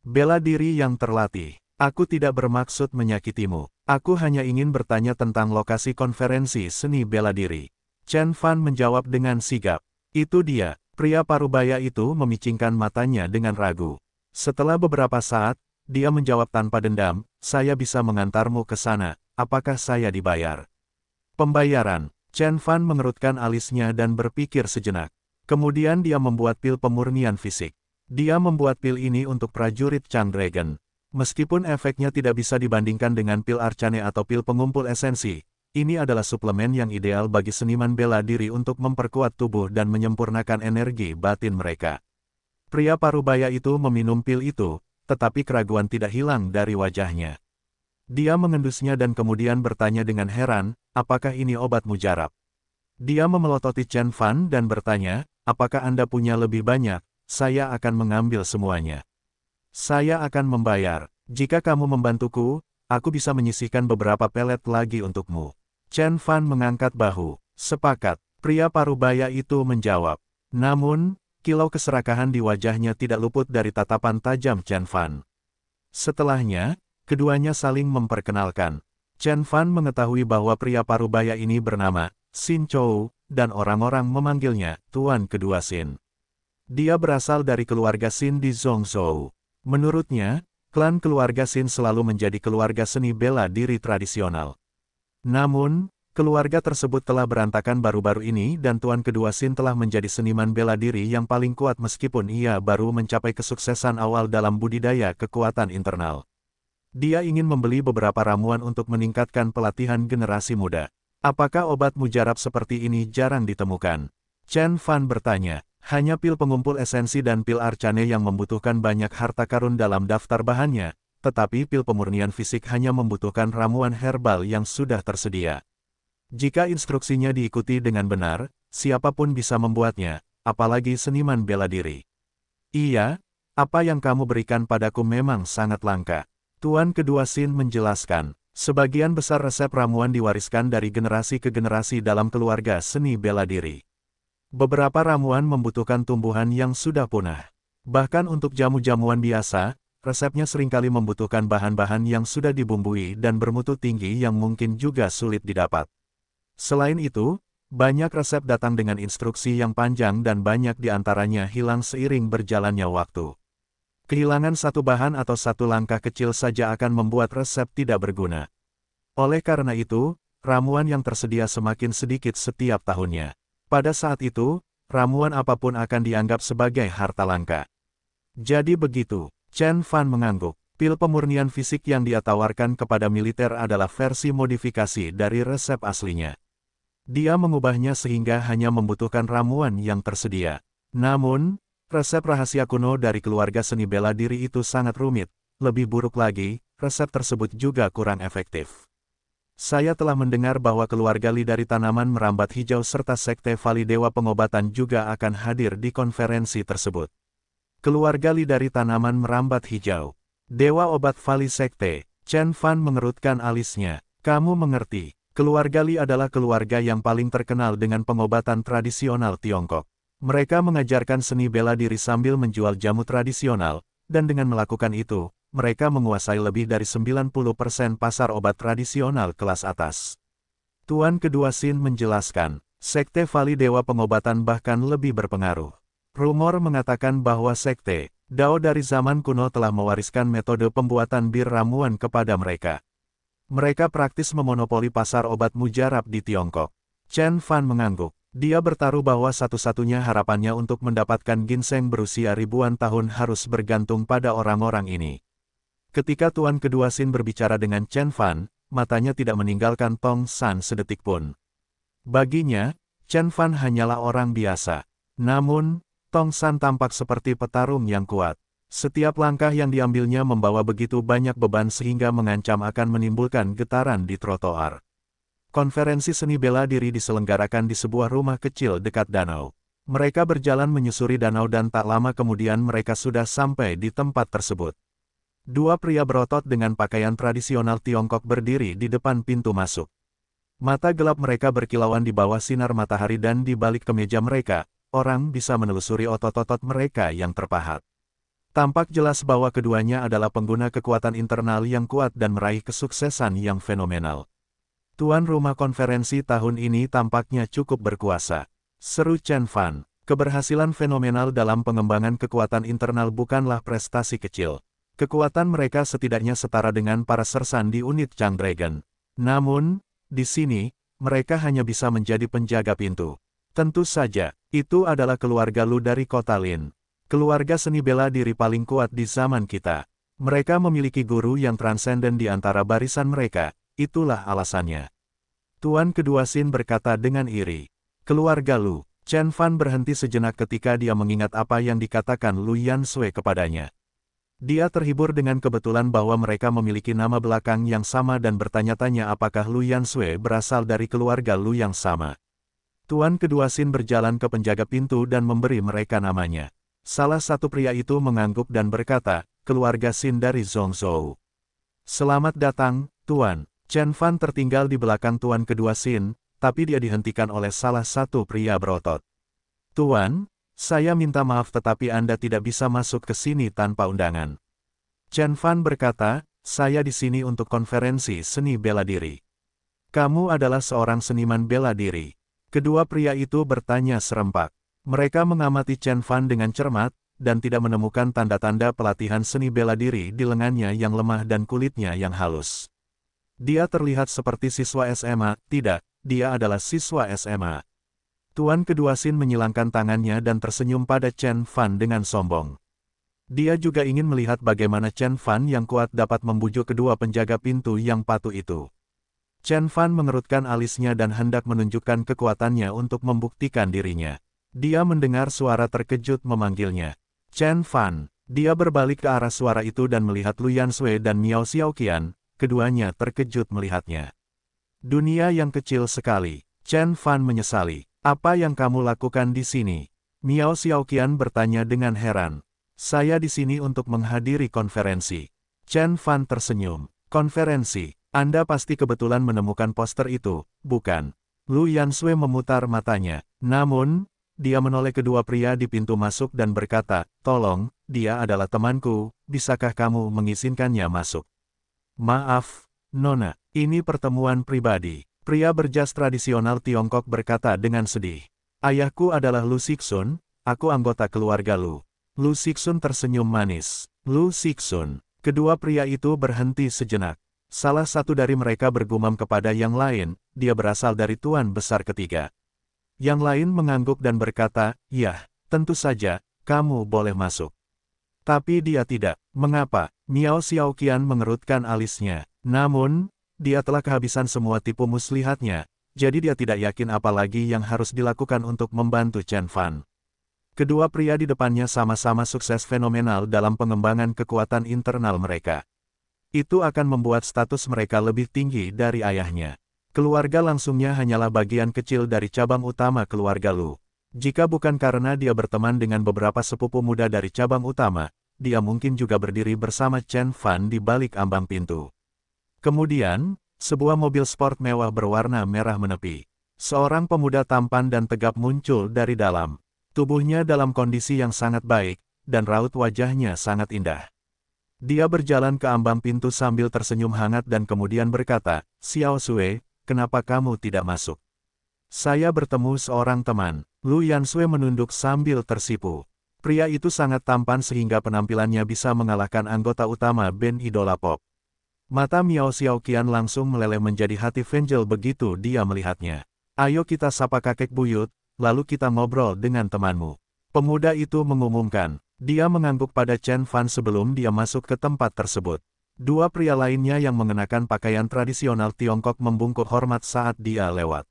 Bela diri yang terlatih. Aku tidak bermaksud menyakitimu. Aku hanya ingin bertanya tentang lokasi konferensi seni bela diri. Chen Fan menjawab dengan sigap. Itu dia, pria parubaya itu memicingkan matanya dengan ragu. Setelah beberapa saat, dia menjawab tanpa dendam, saya bisa mengantarmu ke sana, apakah saya dibayar? Pembayaran, Chen Fan mengerutkan alisnya dan berpikir sejenak. Kemudian dia membuat pil pemurnian fisik. Dia membuat pil ini untuk prajurit Chang Dragon. Meskipun efeknya tidak bisa dibandingkan dengan pil arcane atau pil pengumpul esensi, ini adalah suplemen yang ideal bagi seniman bela diri untuk memperkuat tubuh dan menyempurnakan energi batin mereka. Pria parubaya itu meminum pil itu, tetapi keraguan tidak hilang dari wajahnya. Dia mengendusnya dan kemudian bertanya dengan heran, apakah ini obat mujarab? Dia memelototi Chen Fan dan bertanya, apakah Anda punya lebih banyak? Saya akan mengambil semuanya. Saya akan membayar. Jika kamu membantuku, aku bisa menyisihkan beberapa pelet lagi untukmu. Chen Fan mengangkat bahu. Sepakat, pria parubaya itu menjawab. Namun, kilau keserakahan di wajahnya tidak luput dari tatapan tajam Chen Fan. Setelahnya, keduanya saling memperkenalkan. Chen Fan mengetahui bahwa pria parubaya ini bernama Xin Chou, dan orang-orang memanggilnya Tuan Kedua Xin. Dia berasal dari keluarga Xin di Zhongzhou. Menurutnya, klan keluarga Xin selalu menjadi keluarga seni bela diri tradisional. Namun, keluarga tersebut telah berantakan baru-baru ini dan Tuan Kedua Sin telah menjadi seniman bela diri yang paling kuat meskipun ia baru mencapai kesuksesan awal dalam budidaya kekuatan internal. Dia ingin membeli beberapa ramuan untuk meningkatkan pelatihan generasi muda. Apakah obat mujarab seperti ini jarang ditemukan? Chen Fan bertanya. Hanya pil pengumpul esensi dan pil arcane yang membutuhkan banyak harta karun dalam daftar bahannya, tetapi pil pemurnian fisik hanya membutuhkan ramuan herbal yang sudah tersedia. Jika instruksinya diikuti dengan benar, siapapun bisa membuatnya, apalagi seniman bela diri. Iya, apa yang kamu berikan padaku memang sangat langka. Tuan Kedua Sin menjelaskan, sebagian besar resep ramuan diwariskan dari generasi ke generasi dalam keluarga seni bela diri. Beberapa ramuan membutuhkan tumbuhan yang sudah punah. Bahkan untuk jamu-jamuan biasa, resepnya seringkali membutuhkan bahan-bahan yang sudah dibumbui dan bermutu tinggi yang mungkin juga sulit didapat. Selain itu, banyak resep datang dengan instruksi yang panjang dan banyak di antaranya hilang seiring berjalannya waktu. Kehilangan satu bahan atau satu langkah kecil saja akan membuat resep tidak berguna. Oleh karena itu, ramuan yang tersedia semakin sedikit setiap tahunnya. Pada saat itu, ramuan apapun akan dianggap sebagai harta langka. Jadi begitu, Chen Fan mengangguk. Pil pemurnian fisik yang dia tawarkan kepada militer adalah versi modifikasi dari resep aslinya. Dia mengubahnya sehingga hanya membutuhkan ramuan yang tersedia. Namun, Resep rahasia kuno dari keluarga seni bela diri itu sangat rumit, lebih buruk lagi, resep tersebut juga kurang efektif. Saya telah mendengar bahwa keluarga Li dari tanaman merambat hijau serta sekte Vali Dewa Pengobatan juga akan hadir di konferensi tersebut. Keluarga Li dari tanaman merambat hijau. Dewa Obat Vali Sekte, Chen Fan mengerutkan alisnya. Kamu mengerti, keluarga Li adalah keluarga yang paling terkenal dengan pengobatan tradisional Tiongkok. Mereka mengajarkan seni bela diri sambil menjual jamu tradisional, dan dengan melakukan itu, mereka menguasai lebih dari 90% pasar obat tradisional kelas atas. Tuan Kedua Sin menjelaskan, Sekte Vali Dewa Pengobatan bahkan lebih berpengaruh. Rumor mengatakan bahwa Sekte, Dao dari zaman kuno telah mewariskan metode pembuatan bir ramuan kepada mereka. Mereka praktis memonopoli pasar obat mujarab di Tiongkok. Chen Fan mengangguk. Dia bertaruh bahwa satu-satunya harapannya untuk mendapatkan ginseng berusia ribuan tahun harus bergantung pada orang-orang ini. Ketika Tuan Kedua Sin berbicara dengan Chen Fan, matanya tidak meninggalkan Tong San sedetik pun. Baginya, Chen Fan hanyalah orang biasa. Namun, Tong San tampak seperti petarung yang kuat. Setiap langkah yang diambilnya membawa begitu banyak beban sehingga mengancam akan menimbulkan getaran di trotoar. Konferensi seni bela diri diselenggarakan di sebuah rumah kecil dekat danau. Mereka berjalan menyusuri danau dan tak lama kemudian mereka sudah sampai di tempat tersebut. Dua pria berotot dengan pakaian tradisional Tiongkok berdiri di depan pintu masuk. Mata gelap mereka berkilauan di bawah sinar matahari dan di balik kemeja mereka, orang bisa menelusuri otot-otot mereka yang terpahat. Tampak jelas bahwa keduanya adalah pengguna kekuatan internal yang kuat dan meraih kesuksesan yang fenomenal. Tuan rumah konferensi tahun ini tampaknya cukup berkuasa. Seru Chen Fan, keberhasilan fenomenal dalam pengembangan kekuatan internal bukanlah prestasi kecil. Kekuatan mereka setidaknya setara dengan para sersan di unit Chang Dragon. Namun, di sini, mereka hanya bisa menjadi penjaga pintu. Tentu saja, itu adalah keluarga Lu dari kota Lin. Keluarga seni bela diri paling kuat di zaman kita. Mereka memiliki guru yang transenden di antara barisan mereka, itulah alasannya. Tuan kedua Sin berkata dengan iri. Keluarga Lu, Chen Fan berhenti sejenak ketika dia mengingat apa yang dikatakan Lu Yan Sui kepadanya. Dia terhibur dengan kebetulan bahwa mereka memiliki nama belakang yang sama dan bertanya-tanya apakah Lu Yan Sui berasal dari keluarga Lu yang sama. Tuan kedua Sin berjalan ke penjaga pintu dan memberi mereka namanya. Salah satu pria itu mengangguk dan berkata, keluarga Sin dari Zhongzhou. Selamat datang, Tuan. Chen Fan tertinggal di belakang tuan kedua Sin, tapi dia dihentikan oleh salah satu pria berotot. Tuan, saya minta maaf tetapi Anda tidak bisa masuk ke sini tanpa undangan. Chen Fan berkata, saya di sini untuk konferensi seni bela diri. Kamu adalah seorang seniman bela diri. Kedua pria itu bertanya serempak. Mereka mengamati Chen Fan dengan cermat, dan tidak menemukan tanda-tanda pelatihan seni bela diri di lengannya yang lemah dan kulitnya yang halus. Dia terlihat seperti siswa SMA, tidak, dia adalah siswa SMA. Tuan kedua Sin menyilangkan tangannya dan tersenyum pada Chen Fan dengan sombong. Dia juga ingin melihat bagaimana Chen Fan yang kuat dapat membujuk kedua penjaga pintu yang patuh itu. Chen Fan mengerutkan alisnya dan hendak menunjukkan kekuatannya untuk membuktikan dirinya. Dia mendengar suara terkejut memanggilnya. Chen Fan, dia berbalik ke arah suara itu dan melihat Lu Sui dan Miao Xiaoqian, keduanya terkejut melihatnya. Dunia yang kecil sekali, Chen Fan menyesali. Apa yang kamu lakukan di sini? Miao Xiaoqian bertanya dengan heran. Saya di sini untuk menghadiri konferensi. Chen Fan tersenyum. Konferensi, Anda pasti kebetulan menemukan poster itu, bukan? Lu Yansui memutar matanya. Namun, dia menoleh kedua pria di pintu masuk dan berkata, Tolong, dia adalah temanku, bisakah kamu mengizinkannya masuk? Maaf, Nona, ini pertemuan pribadi. Pria berjas tradisional Tiongkok berkata dengan sedih. Ayahku adalah Lu Sixun, aku anggota keluarga Lu. Lu Sixun tersenyum manis. Lu Sixun. Kedua pria itu berhenti sejenak. Salah satu dari mereka bergumam kepada yang lain, dia berasal dari Tuan Besar ketiga. Yang lain mengangguk dan berkata, Yah, tentu saja, kamu boleh masuk. Tapi dia tidak. Mengapa? Miao Xiaoqian mengerutkan alisnya. Namun, dia telah kehabisan semua tipu muslihatnya, jadi dia tidak yakin apalagi yang harus dilakukan untuk membantu Chen Fan. Kedua pria di depannya sama-sama sukses fenomenal dalam pengembangan kekuatan internal mereka. Itu akan membuat status mereka lebih tinggi dari ayahnya. Keluarga langsungnya hanyalah bagian kecil dari cabang utama keluarga Lu. Jika bukan karena dia berteman dengan beberapa sepupu muda dari cabang utama, dia mungkin juga berdiri bersama Chen Fan di balik ambang pintu. Kemudian, sebuah mobil sport mewah berwarna merah menepi. Seorang pemuda tampan dan tegap muncul dari dalam. Tubuhnya dalam kondisi yang sangat baik, dan raut wajahnya sangat indah. Dia berjalan ke ambang pintu sambil tersenyum hangat dan kemudian berkata, Xiao Sue, kenapa kamu tidak masuk? Saya bertemu seorang teman, Lu Yansue menunduk sambil tersipu. Pria itu sangat tampan sehingga penampilannya bisa mengalahkan anggota utama band idola pop. Mata Miao Xiaoqian langsung meleleh menjadi hati Vengel begitu dia melihatnya. Ayo kita sapa kakek buyut, lalu kita ngobrol dengan temanmu. Pemuda itu mengumumkan, dia mengangguk pada Chen Fan sebelum dia masuk ke tempat tersebut. Dua pria lainnya yang mengenakan pakaian tradisional Tiongkok membungkuk hormat saat dia lewat.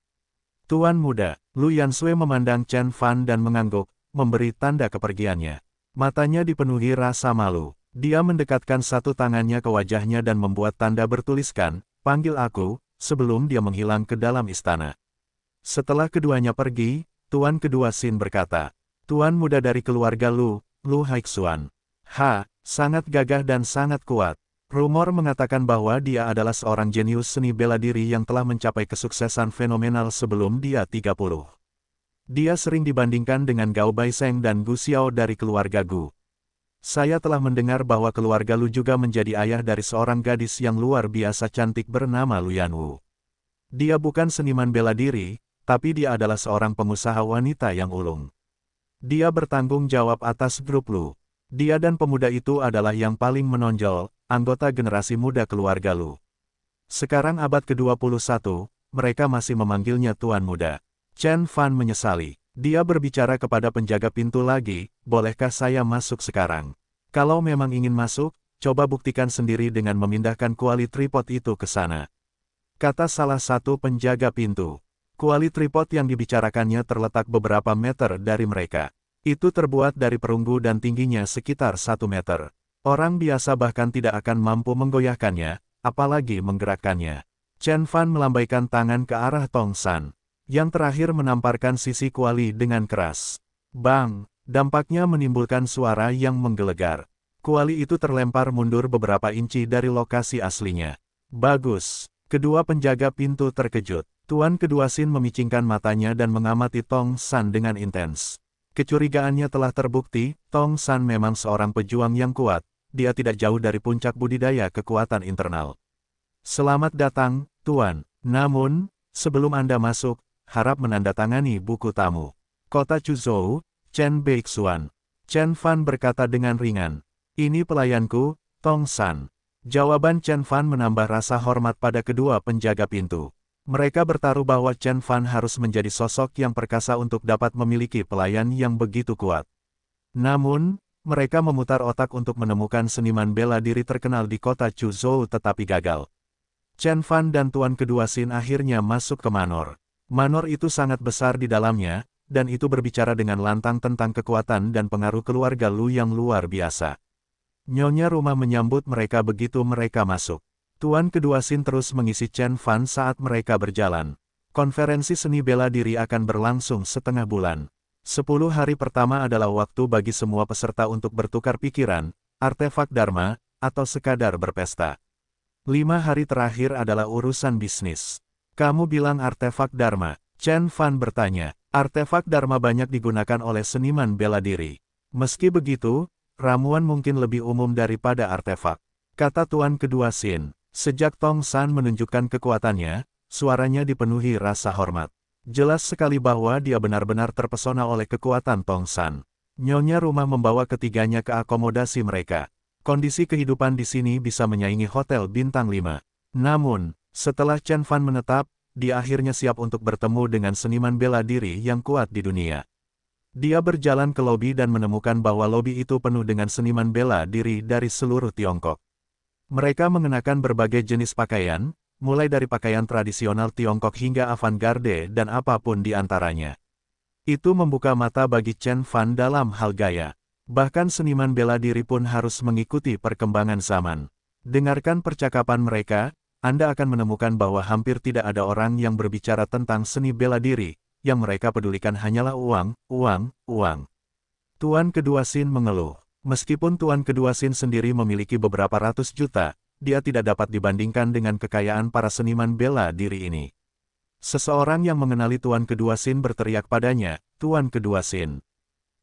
Tuan muda, Lu Yansue memandang Chen Fan dan mengangguk, memberi tanda kepergiannya. Matanya dipenuhi rasa malu. Dia mendekatkan satu tangannya ke wajahnya dan membuat tanda bertuliskan, panggil aku, sebelum dia menghilang ke dalam istana. Setelah keduanya pergi, Tuan kedua Sin berkata, Tuan muda dari keluarga Lu, Lu Haixuan. Ha, sangat gagah dan sangat kuat. Rumor mengatakan bahwa dia adalah seorang jenius seni bela diri yang telah mencapai kesuksesan fenomenal sebelum dia 30. Dia sering dibandingkan dengan Gao Baiseng dan Gu Xiao dari keluarga Gu. Saya telah mendengar bahwa keluarga Lu juga menjadi ayah dari seorang gadis yang luar biasa cantik bernama Lu Wu. Dia bukan seniman bela diri, tapi dia adalah seorang pengusaha wanita yang ulung. Dia bertanggung jawab atas grup Lu. Dia dan pemuda itu adalah yang paling menonjol, anggota generasi muda keluarga Lu. Sekarang abad ke-21, mereka masih memanggilnya Tuan Muda. Chen Fan menyesali. Dia berbicara kepada penjaga pintu lagi, bolehkah saya masuk sekarang? Kalau memang ingin masuk, coba buktikan sendiri dengan memindahkan kuali tripod itu ke sana. Kata salah satu penjaga pintu. Kuali tripod yang dibicarakannya terletak beberapa meter dari mereka. Itu terbuat dari perunggu dan tingginya sekitar satu meter. Orang biasa bahkan tidak akan mampu menggoyahkannya, apalagi menggerakkannya. Chen Fan melambaikan tangan ke arah Tong San, yang terakhir menamparkan sisi kuali dengan keras. Bang! Dampaknya menimbulkan suara yang menggelegar. Kuali itu terlempar mundur beberapa inci dari lokasi aslinya. Bagus! Kedua penjaga pintu terkejut. Tuan kedua Sin memicingkan matanya dan mengamati Tong San dengan intens. Kecurigaannya telah terbukti, Tong San memang seorang pejuang yang kuat, dia tidak jauh dari puncak budidaya kekuatan internal. Selamat datang, Tuan. Namun, sebelum Anda masuk, harap menandatangani buku tamu. Kota Chuzhou, Chen Beixuan. Chen Fan berkata dengan ringan. Ini pelayanku, Tong San. Jawaban Chen Fan menambah rasa hormat pada kedua penjaga pintu. Mereka bertaruh bahwa Chen Fan harus menjadi sosok yang perkasa untuk dapat memiliki pelayan yang begitu kuat. Namun, mereka memutar otak untuk menemukan seniman bela diri terkenal di kota Chuzhou tetapi gagal. Chen Fan dan tuan kedua Sin akhirnya masuk ke Manor. Manor itu sangat besar di dalamnya, dan itu berbicara dengan lantang tentang kekuatan dan pengaruh keluarga Lu yang luar biasa. Nyonya rumah menyambut mereka begitu mereka masuk. Tuan kedua Sin terus mengisi Chen Fan saat mereka berjalan. Konferensi seni bela diri akan berlangsung setengah bulan. Sepuluh hari pertama adalah waktu bagi semua peserta untuk bertukar pikiran, artefak dharma, atau sekadar berpesta. Lima hari terakhir adalah urusan bisnis. Kamu bilang artefak dharma, Chen Fan bertanya. Artefak dharma banyak digunakan oleh seniman bela diri. Meski begitu, ramuan mungkin lebih umum daripada artefak. Kata Tuan Kedua Sin, sejak Tong San menunjukkan kekuatannya, suaranya dipenuhi rasa hormat. Jelas sekali bahwa dia benar-benar terpesona oleh kekuatan Tong San. Nyonya rumah membawa ketiganya ke akomodasi mereka. Kondisi kehidupan di sini bisa menyaingi hotel bintang 5. Namun, setelah Chen Fan menetap, dia akhirnya siap untuk bertemu dengan seniman bela diri yang kuat di dunia. Dia berjalan ke lobi dan menemukan bahwa lobi itu penuh dengan seniman bela diri dari seluruh Tiongkok. Mereka mengenakan berbagai jenis pakaian, mulai dari pakaian tradisional Tiongkok hingga avant-garde dan apapun di antaranya. Itu membuka mata bagi Chen Fan dalam hal gaya. Bahkan seniman bela diri pun harus mengikuti perkembangan zaman. Dengarkan percakapan mereka, Anda akan menemukan bahwa hampir tidak ada orang yang berbicara tentang seni bela diri, yang mereka pedulikan hanyalah uang, uang, uang. Tuan kedua Sin mengeluh. Meskipun Tuan kedua Sin sendiri memiliki beberapa ratus juta, dia tidak dapat dibandingkan dengan kekayaan para seniman bela diri ini. Seseorang yang mengenali Tuan Kedua Sin berteriak padanya, Tuan Kedua Sin.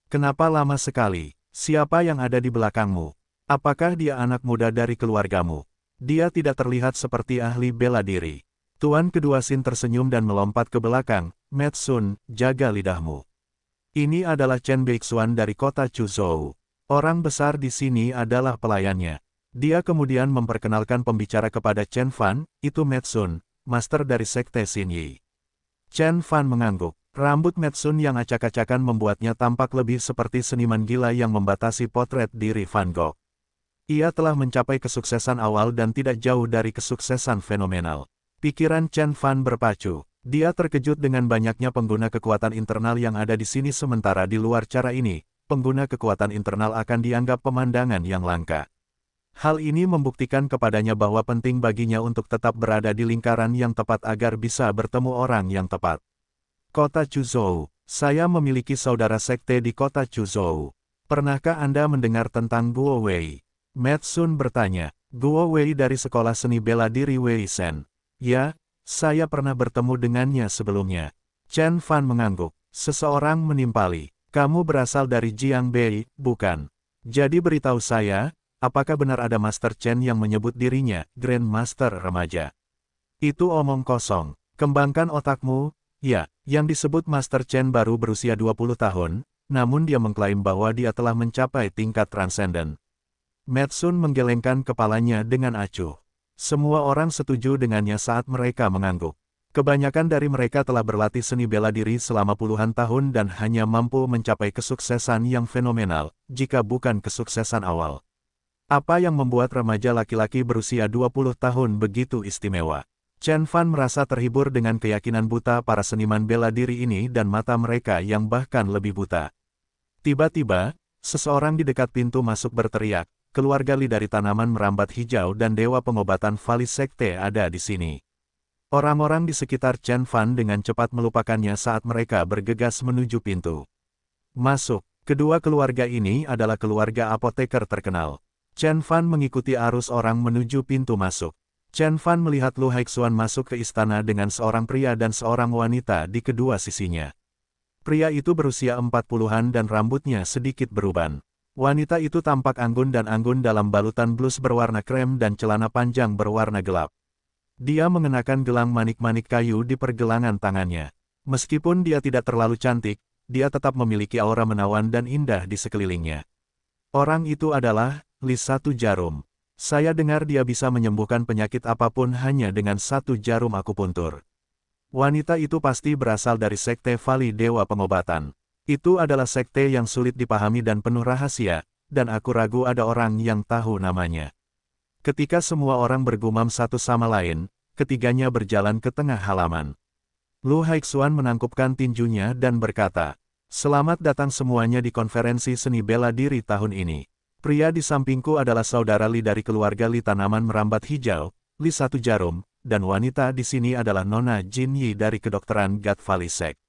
Kenapa lama sekali? Siapa yang ada di belakangmu? Apakah dia anak muda dari keluargamu? Dia tidak terlihat seperti ahli bela diri. Tuan Kedua Sin tersenyum dan melompat ke belakang, Metsun, jaga lidahmu. Ini adalah Chen Beixuan dari kota Chuzhou. Orang besar di sini adalah pelayannya. Dia kemudian memperkenalkan pembicara kepada Chen Fan, itu Metsun, master dari Sekte Xin Yi. Chen Fan mengangguk. Rambut Metsun yang acak-acakan membuatnya tampak lebih seperti seniman gila yang membatasi potret diri Van Gogh. Ia telah mencapai kesuksesan awal dan tidak jauh dari kesuksesan fenomenal. Pikiran Chen Fan berpacu. Dia terkejut dengan banyaknya pengguna kekuatan internal yang ada di sini sementara di luar cara ini, pengguna kekuatan internal akan dianggap pemandangan yang langka. Hal ini membuktikan kepadanya bahwa penting baginya untuk tetap berada di lingkaran yang tepat agar bisa bertemu orang yang tepat. Kota Chuzhou Saya memiliki saudara sekte di kota Chuzhou. Pernahkah Anda mendengar tentang Guo Wei? Matsun bertanya. Guo Wei dari sekolah seni bela diri Wei Sen. Ya, saya pernah bertemu dengannya sebelumnya. Chen Fan mengangguk. Seseorang menimpali. Kamu berasal dari Jiang Bei, bukan? Jadi beritahu saya, Apakah benar ada Master Chen yang menyebut dirinya Grand Master remaja? Itu omong kosong. Kembangkan otakmu. Ya, yang disebut Master Chen baru berusia 20 tahun, namun dia mengklaim bahwa dia telah mencapai tingkat transenden. Metsun menggelengkan kepalanya dengan acuh. Semua orang setuju dengannya saat mereka mengangguk. Kebanyakan dari mereka telah berlatih seni bela diri selama puluhan tahun dan hanya mampu mencapai kesuksesan yang fenomenal, jika bukan kesuksesan awal. Apa yang membuat remaja laki-laki berusia 20 tahun begitu istimewa? Chen Fan merasa terhibur dengan keyakinan buta para seniman bela diri ini dan mata mereka yang bahkan lebih buta. Tiba-tiba, seseorang di dekat pintu masuk berteriak, keluarga Li dari tanaman merambat hijau dan dewa pengobatan Vali Sekte ada di sini. Orang-orang di sekitar Chen Fan dengan cepat melupakannya saat mereka bergegas menuju pintu. Masuk, kedua keluarga ini adalah keluarga apoteker terkenal. Chen Fan mengikuti arus orang menuju pintu masuk. Chen Fan melihat Lu Haixuan masuk ke istana dengan seorang pria dan seorang wanita di kedua sisinya. Pria itu berusia empat puluhan dan rambutnya sedikit beruban. Wanita itu tampak anggun dan anggun dalam balutan blus berwarna krem dan celana panjang berwarna gelap. Dia mengenakan gelang manik-manik kayu di pergelangan tangannya. Meskipun dia tidak terlalu cantik, dia tetap memiliki aura menawan dan indah di sekelilingnya. Orang itu adalah Li satu jarum. Saya dengar dia bisa menyembuhkan penyakit apapun hanya dengan satu jarum akupuntur. Wanita itu pasti berasal dari sekte Vali Dewa Pengobatan. Itu adalah sekte yang sulit dipahami dan penuh rahasia, dan aku ragu ada orang yang tahu namanya. Ketika semua orang bergumam satu sama lain, ketiganya berjalan ke tengah halaman. Lu Haixuan menangkupkan tinjunya dan berkata, Selamat datang semuanya di konferensi seni bela diri tahun ini. Pria di sampingku adalah saudara Li dari keluarga Li Tanaman Merambat Hijau, Li Satu Jarum, dan wanita di sini adalah Nona Jin Yi dari kedokteran Gat Valisek.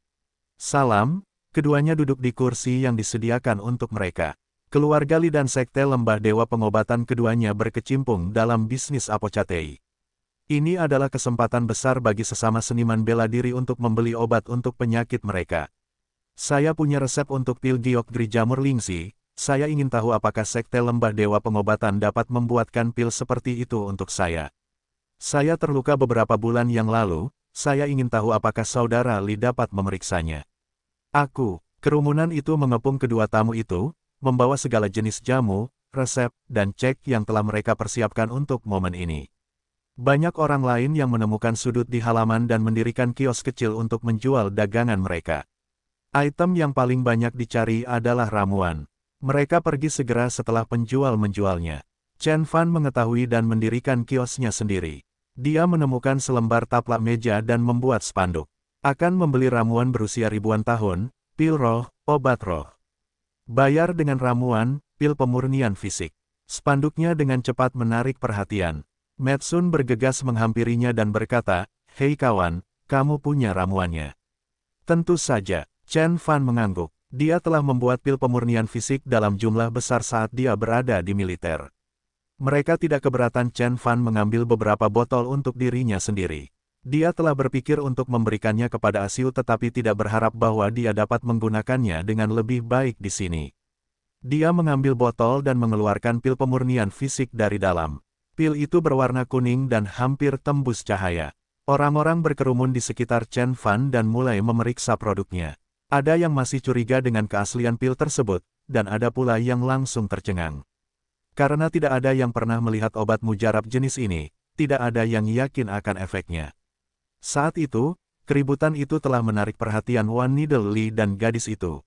Salam, keduanya duduk di kursi yang disediakan untuk mereka. Keluarga Li dan Sekte Lembah Dewa Pengobatan keduanya berkecimpung dalam bisnis apocatei. Ini adalah kesempatan besar bagi sesama seniman bela diri untuk membeli obat untuk penyakit mereka. Saya punya resep untuk pil giok jamur lingsi, saya ingin tahu apakah Sekte Lembah Dewa Pengobatan dapat membuatkan pil seperti itu untuk saya. Saya terluka beberapa bulan yang lalu, saya ingin tahu apakah saudara Li dapat memeriksanya. Aku, kerumunan itu mengepung kedua tamu itu, membawa segala jenis jamu, resep, dan cek yang telah mereka persiapkan untuk momen ini. Banyak orang lain yang menemukan sudut di halaman dan mendirikan kios kecil untuk menjual dagangan mereka. Item yang paling banyak dicari adalah ramuan. Mereka pergi segera setelah penjual menjualnya. Chen Fan mengetahui dan mendirikan kiosnya sendiri. Dia menemukan selembar taplak meja dan membuat spanduk. Akan membeli ramuan berusia ribuan tahun, pil roh, obat roh. Bayar dengan ramuan, pil pemurnian fisik. Spanduknya dengan cepat menarik perhatian. Metsun bergegas menghampirinya dan berkata, Hei kawan, kamu punya ramuannya. Tentu saja, Chen Fan mengangguk. Dia telah membuat pil pemurnian fisik dalam jumlah besar saat dia berada di militer. Mereka tidak keberatan Chen Fan mengambil beberapa botol untuk dirinya sendiri. Dia telah berpikir untuk memberikannya kepada Asiu tetapi tidak berharap bahwa dia dapat menggunakannya dengan lebih baik di sini. Dia mengambil botol dan mengeluarkan pil pemurnian fisik dari dalam. Pil itu berwarna kuning dan hampir tembus cahaya. Orang-orang berkerumun di sekitar Chen Fan dan mulai memeriksa produknya. Ada yang masih curiga dengan keaslian pil tersebut, dan ada pula yang langsung tercengang. Karena tidak ada yang pernah melihat obat mujarab jenis ini, tidak ada yang yakin akan efeknya. Saat itu, keributan itu telah menarik perhatian Wan Needle Lee dan gadis itu.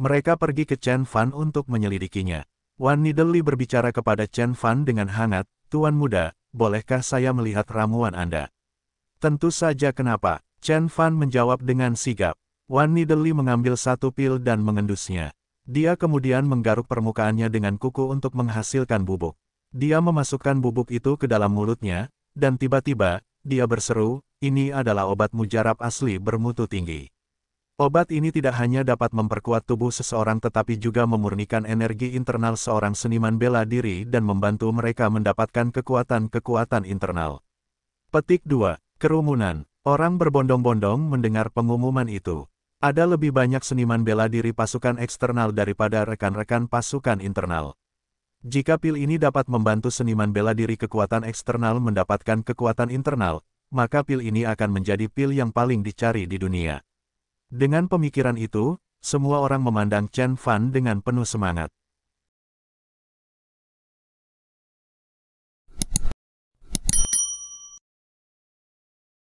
Mereka pergi ke Chen Fan untuk menyelidikinya. Wan Needle Lee berbicara kepada Chen Fan dengan hangat, Tuan Muda, bolehkah saya melihat ramuan Anda? Tentu saja kenapa, Chen Fan menjawab dengan sigap. Wan Nideli mengambil satu pil dan mengendusnya. Dia kemudian menggaruk permukaannya dengan kuku untuk menghasilkan bubuk. Dia memasukkan bubuk itu ke dalam mulutnya, dan tiba-tiba, dia berseru, ini adalah obat mujarab asli bermutu tinggi. Obat ini tidak hanya dapat memperkuat tubuh seseorang tetapi juga memurnikan energi internal seorang seniman bela diri dan membantu mereka mendapatkan kekuatan-kekuatan internal. Petik 2. Kerumunan. Orang berbondong-bondong mendengar pengumuman itu. Ada lebih banyak seniman bela diri pasukan eksternal daripada rekan-rekan pasukan internal. Jika pil ini dapat membantu seniman bela diri kekuatan eksternal mendapatkan kekuatan internal, maka pil ini akan menjadi pil yang paling dicari di dunia. Dengan pemikiran itu, semua orang memandang Chen Fan dengan penuh semangat.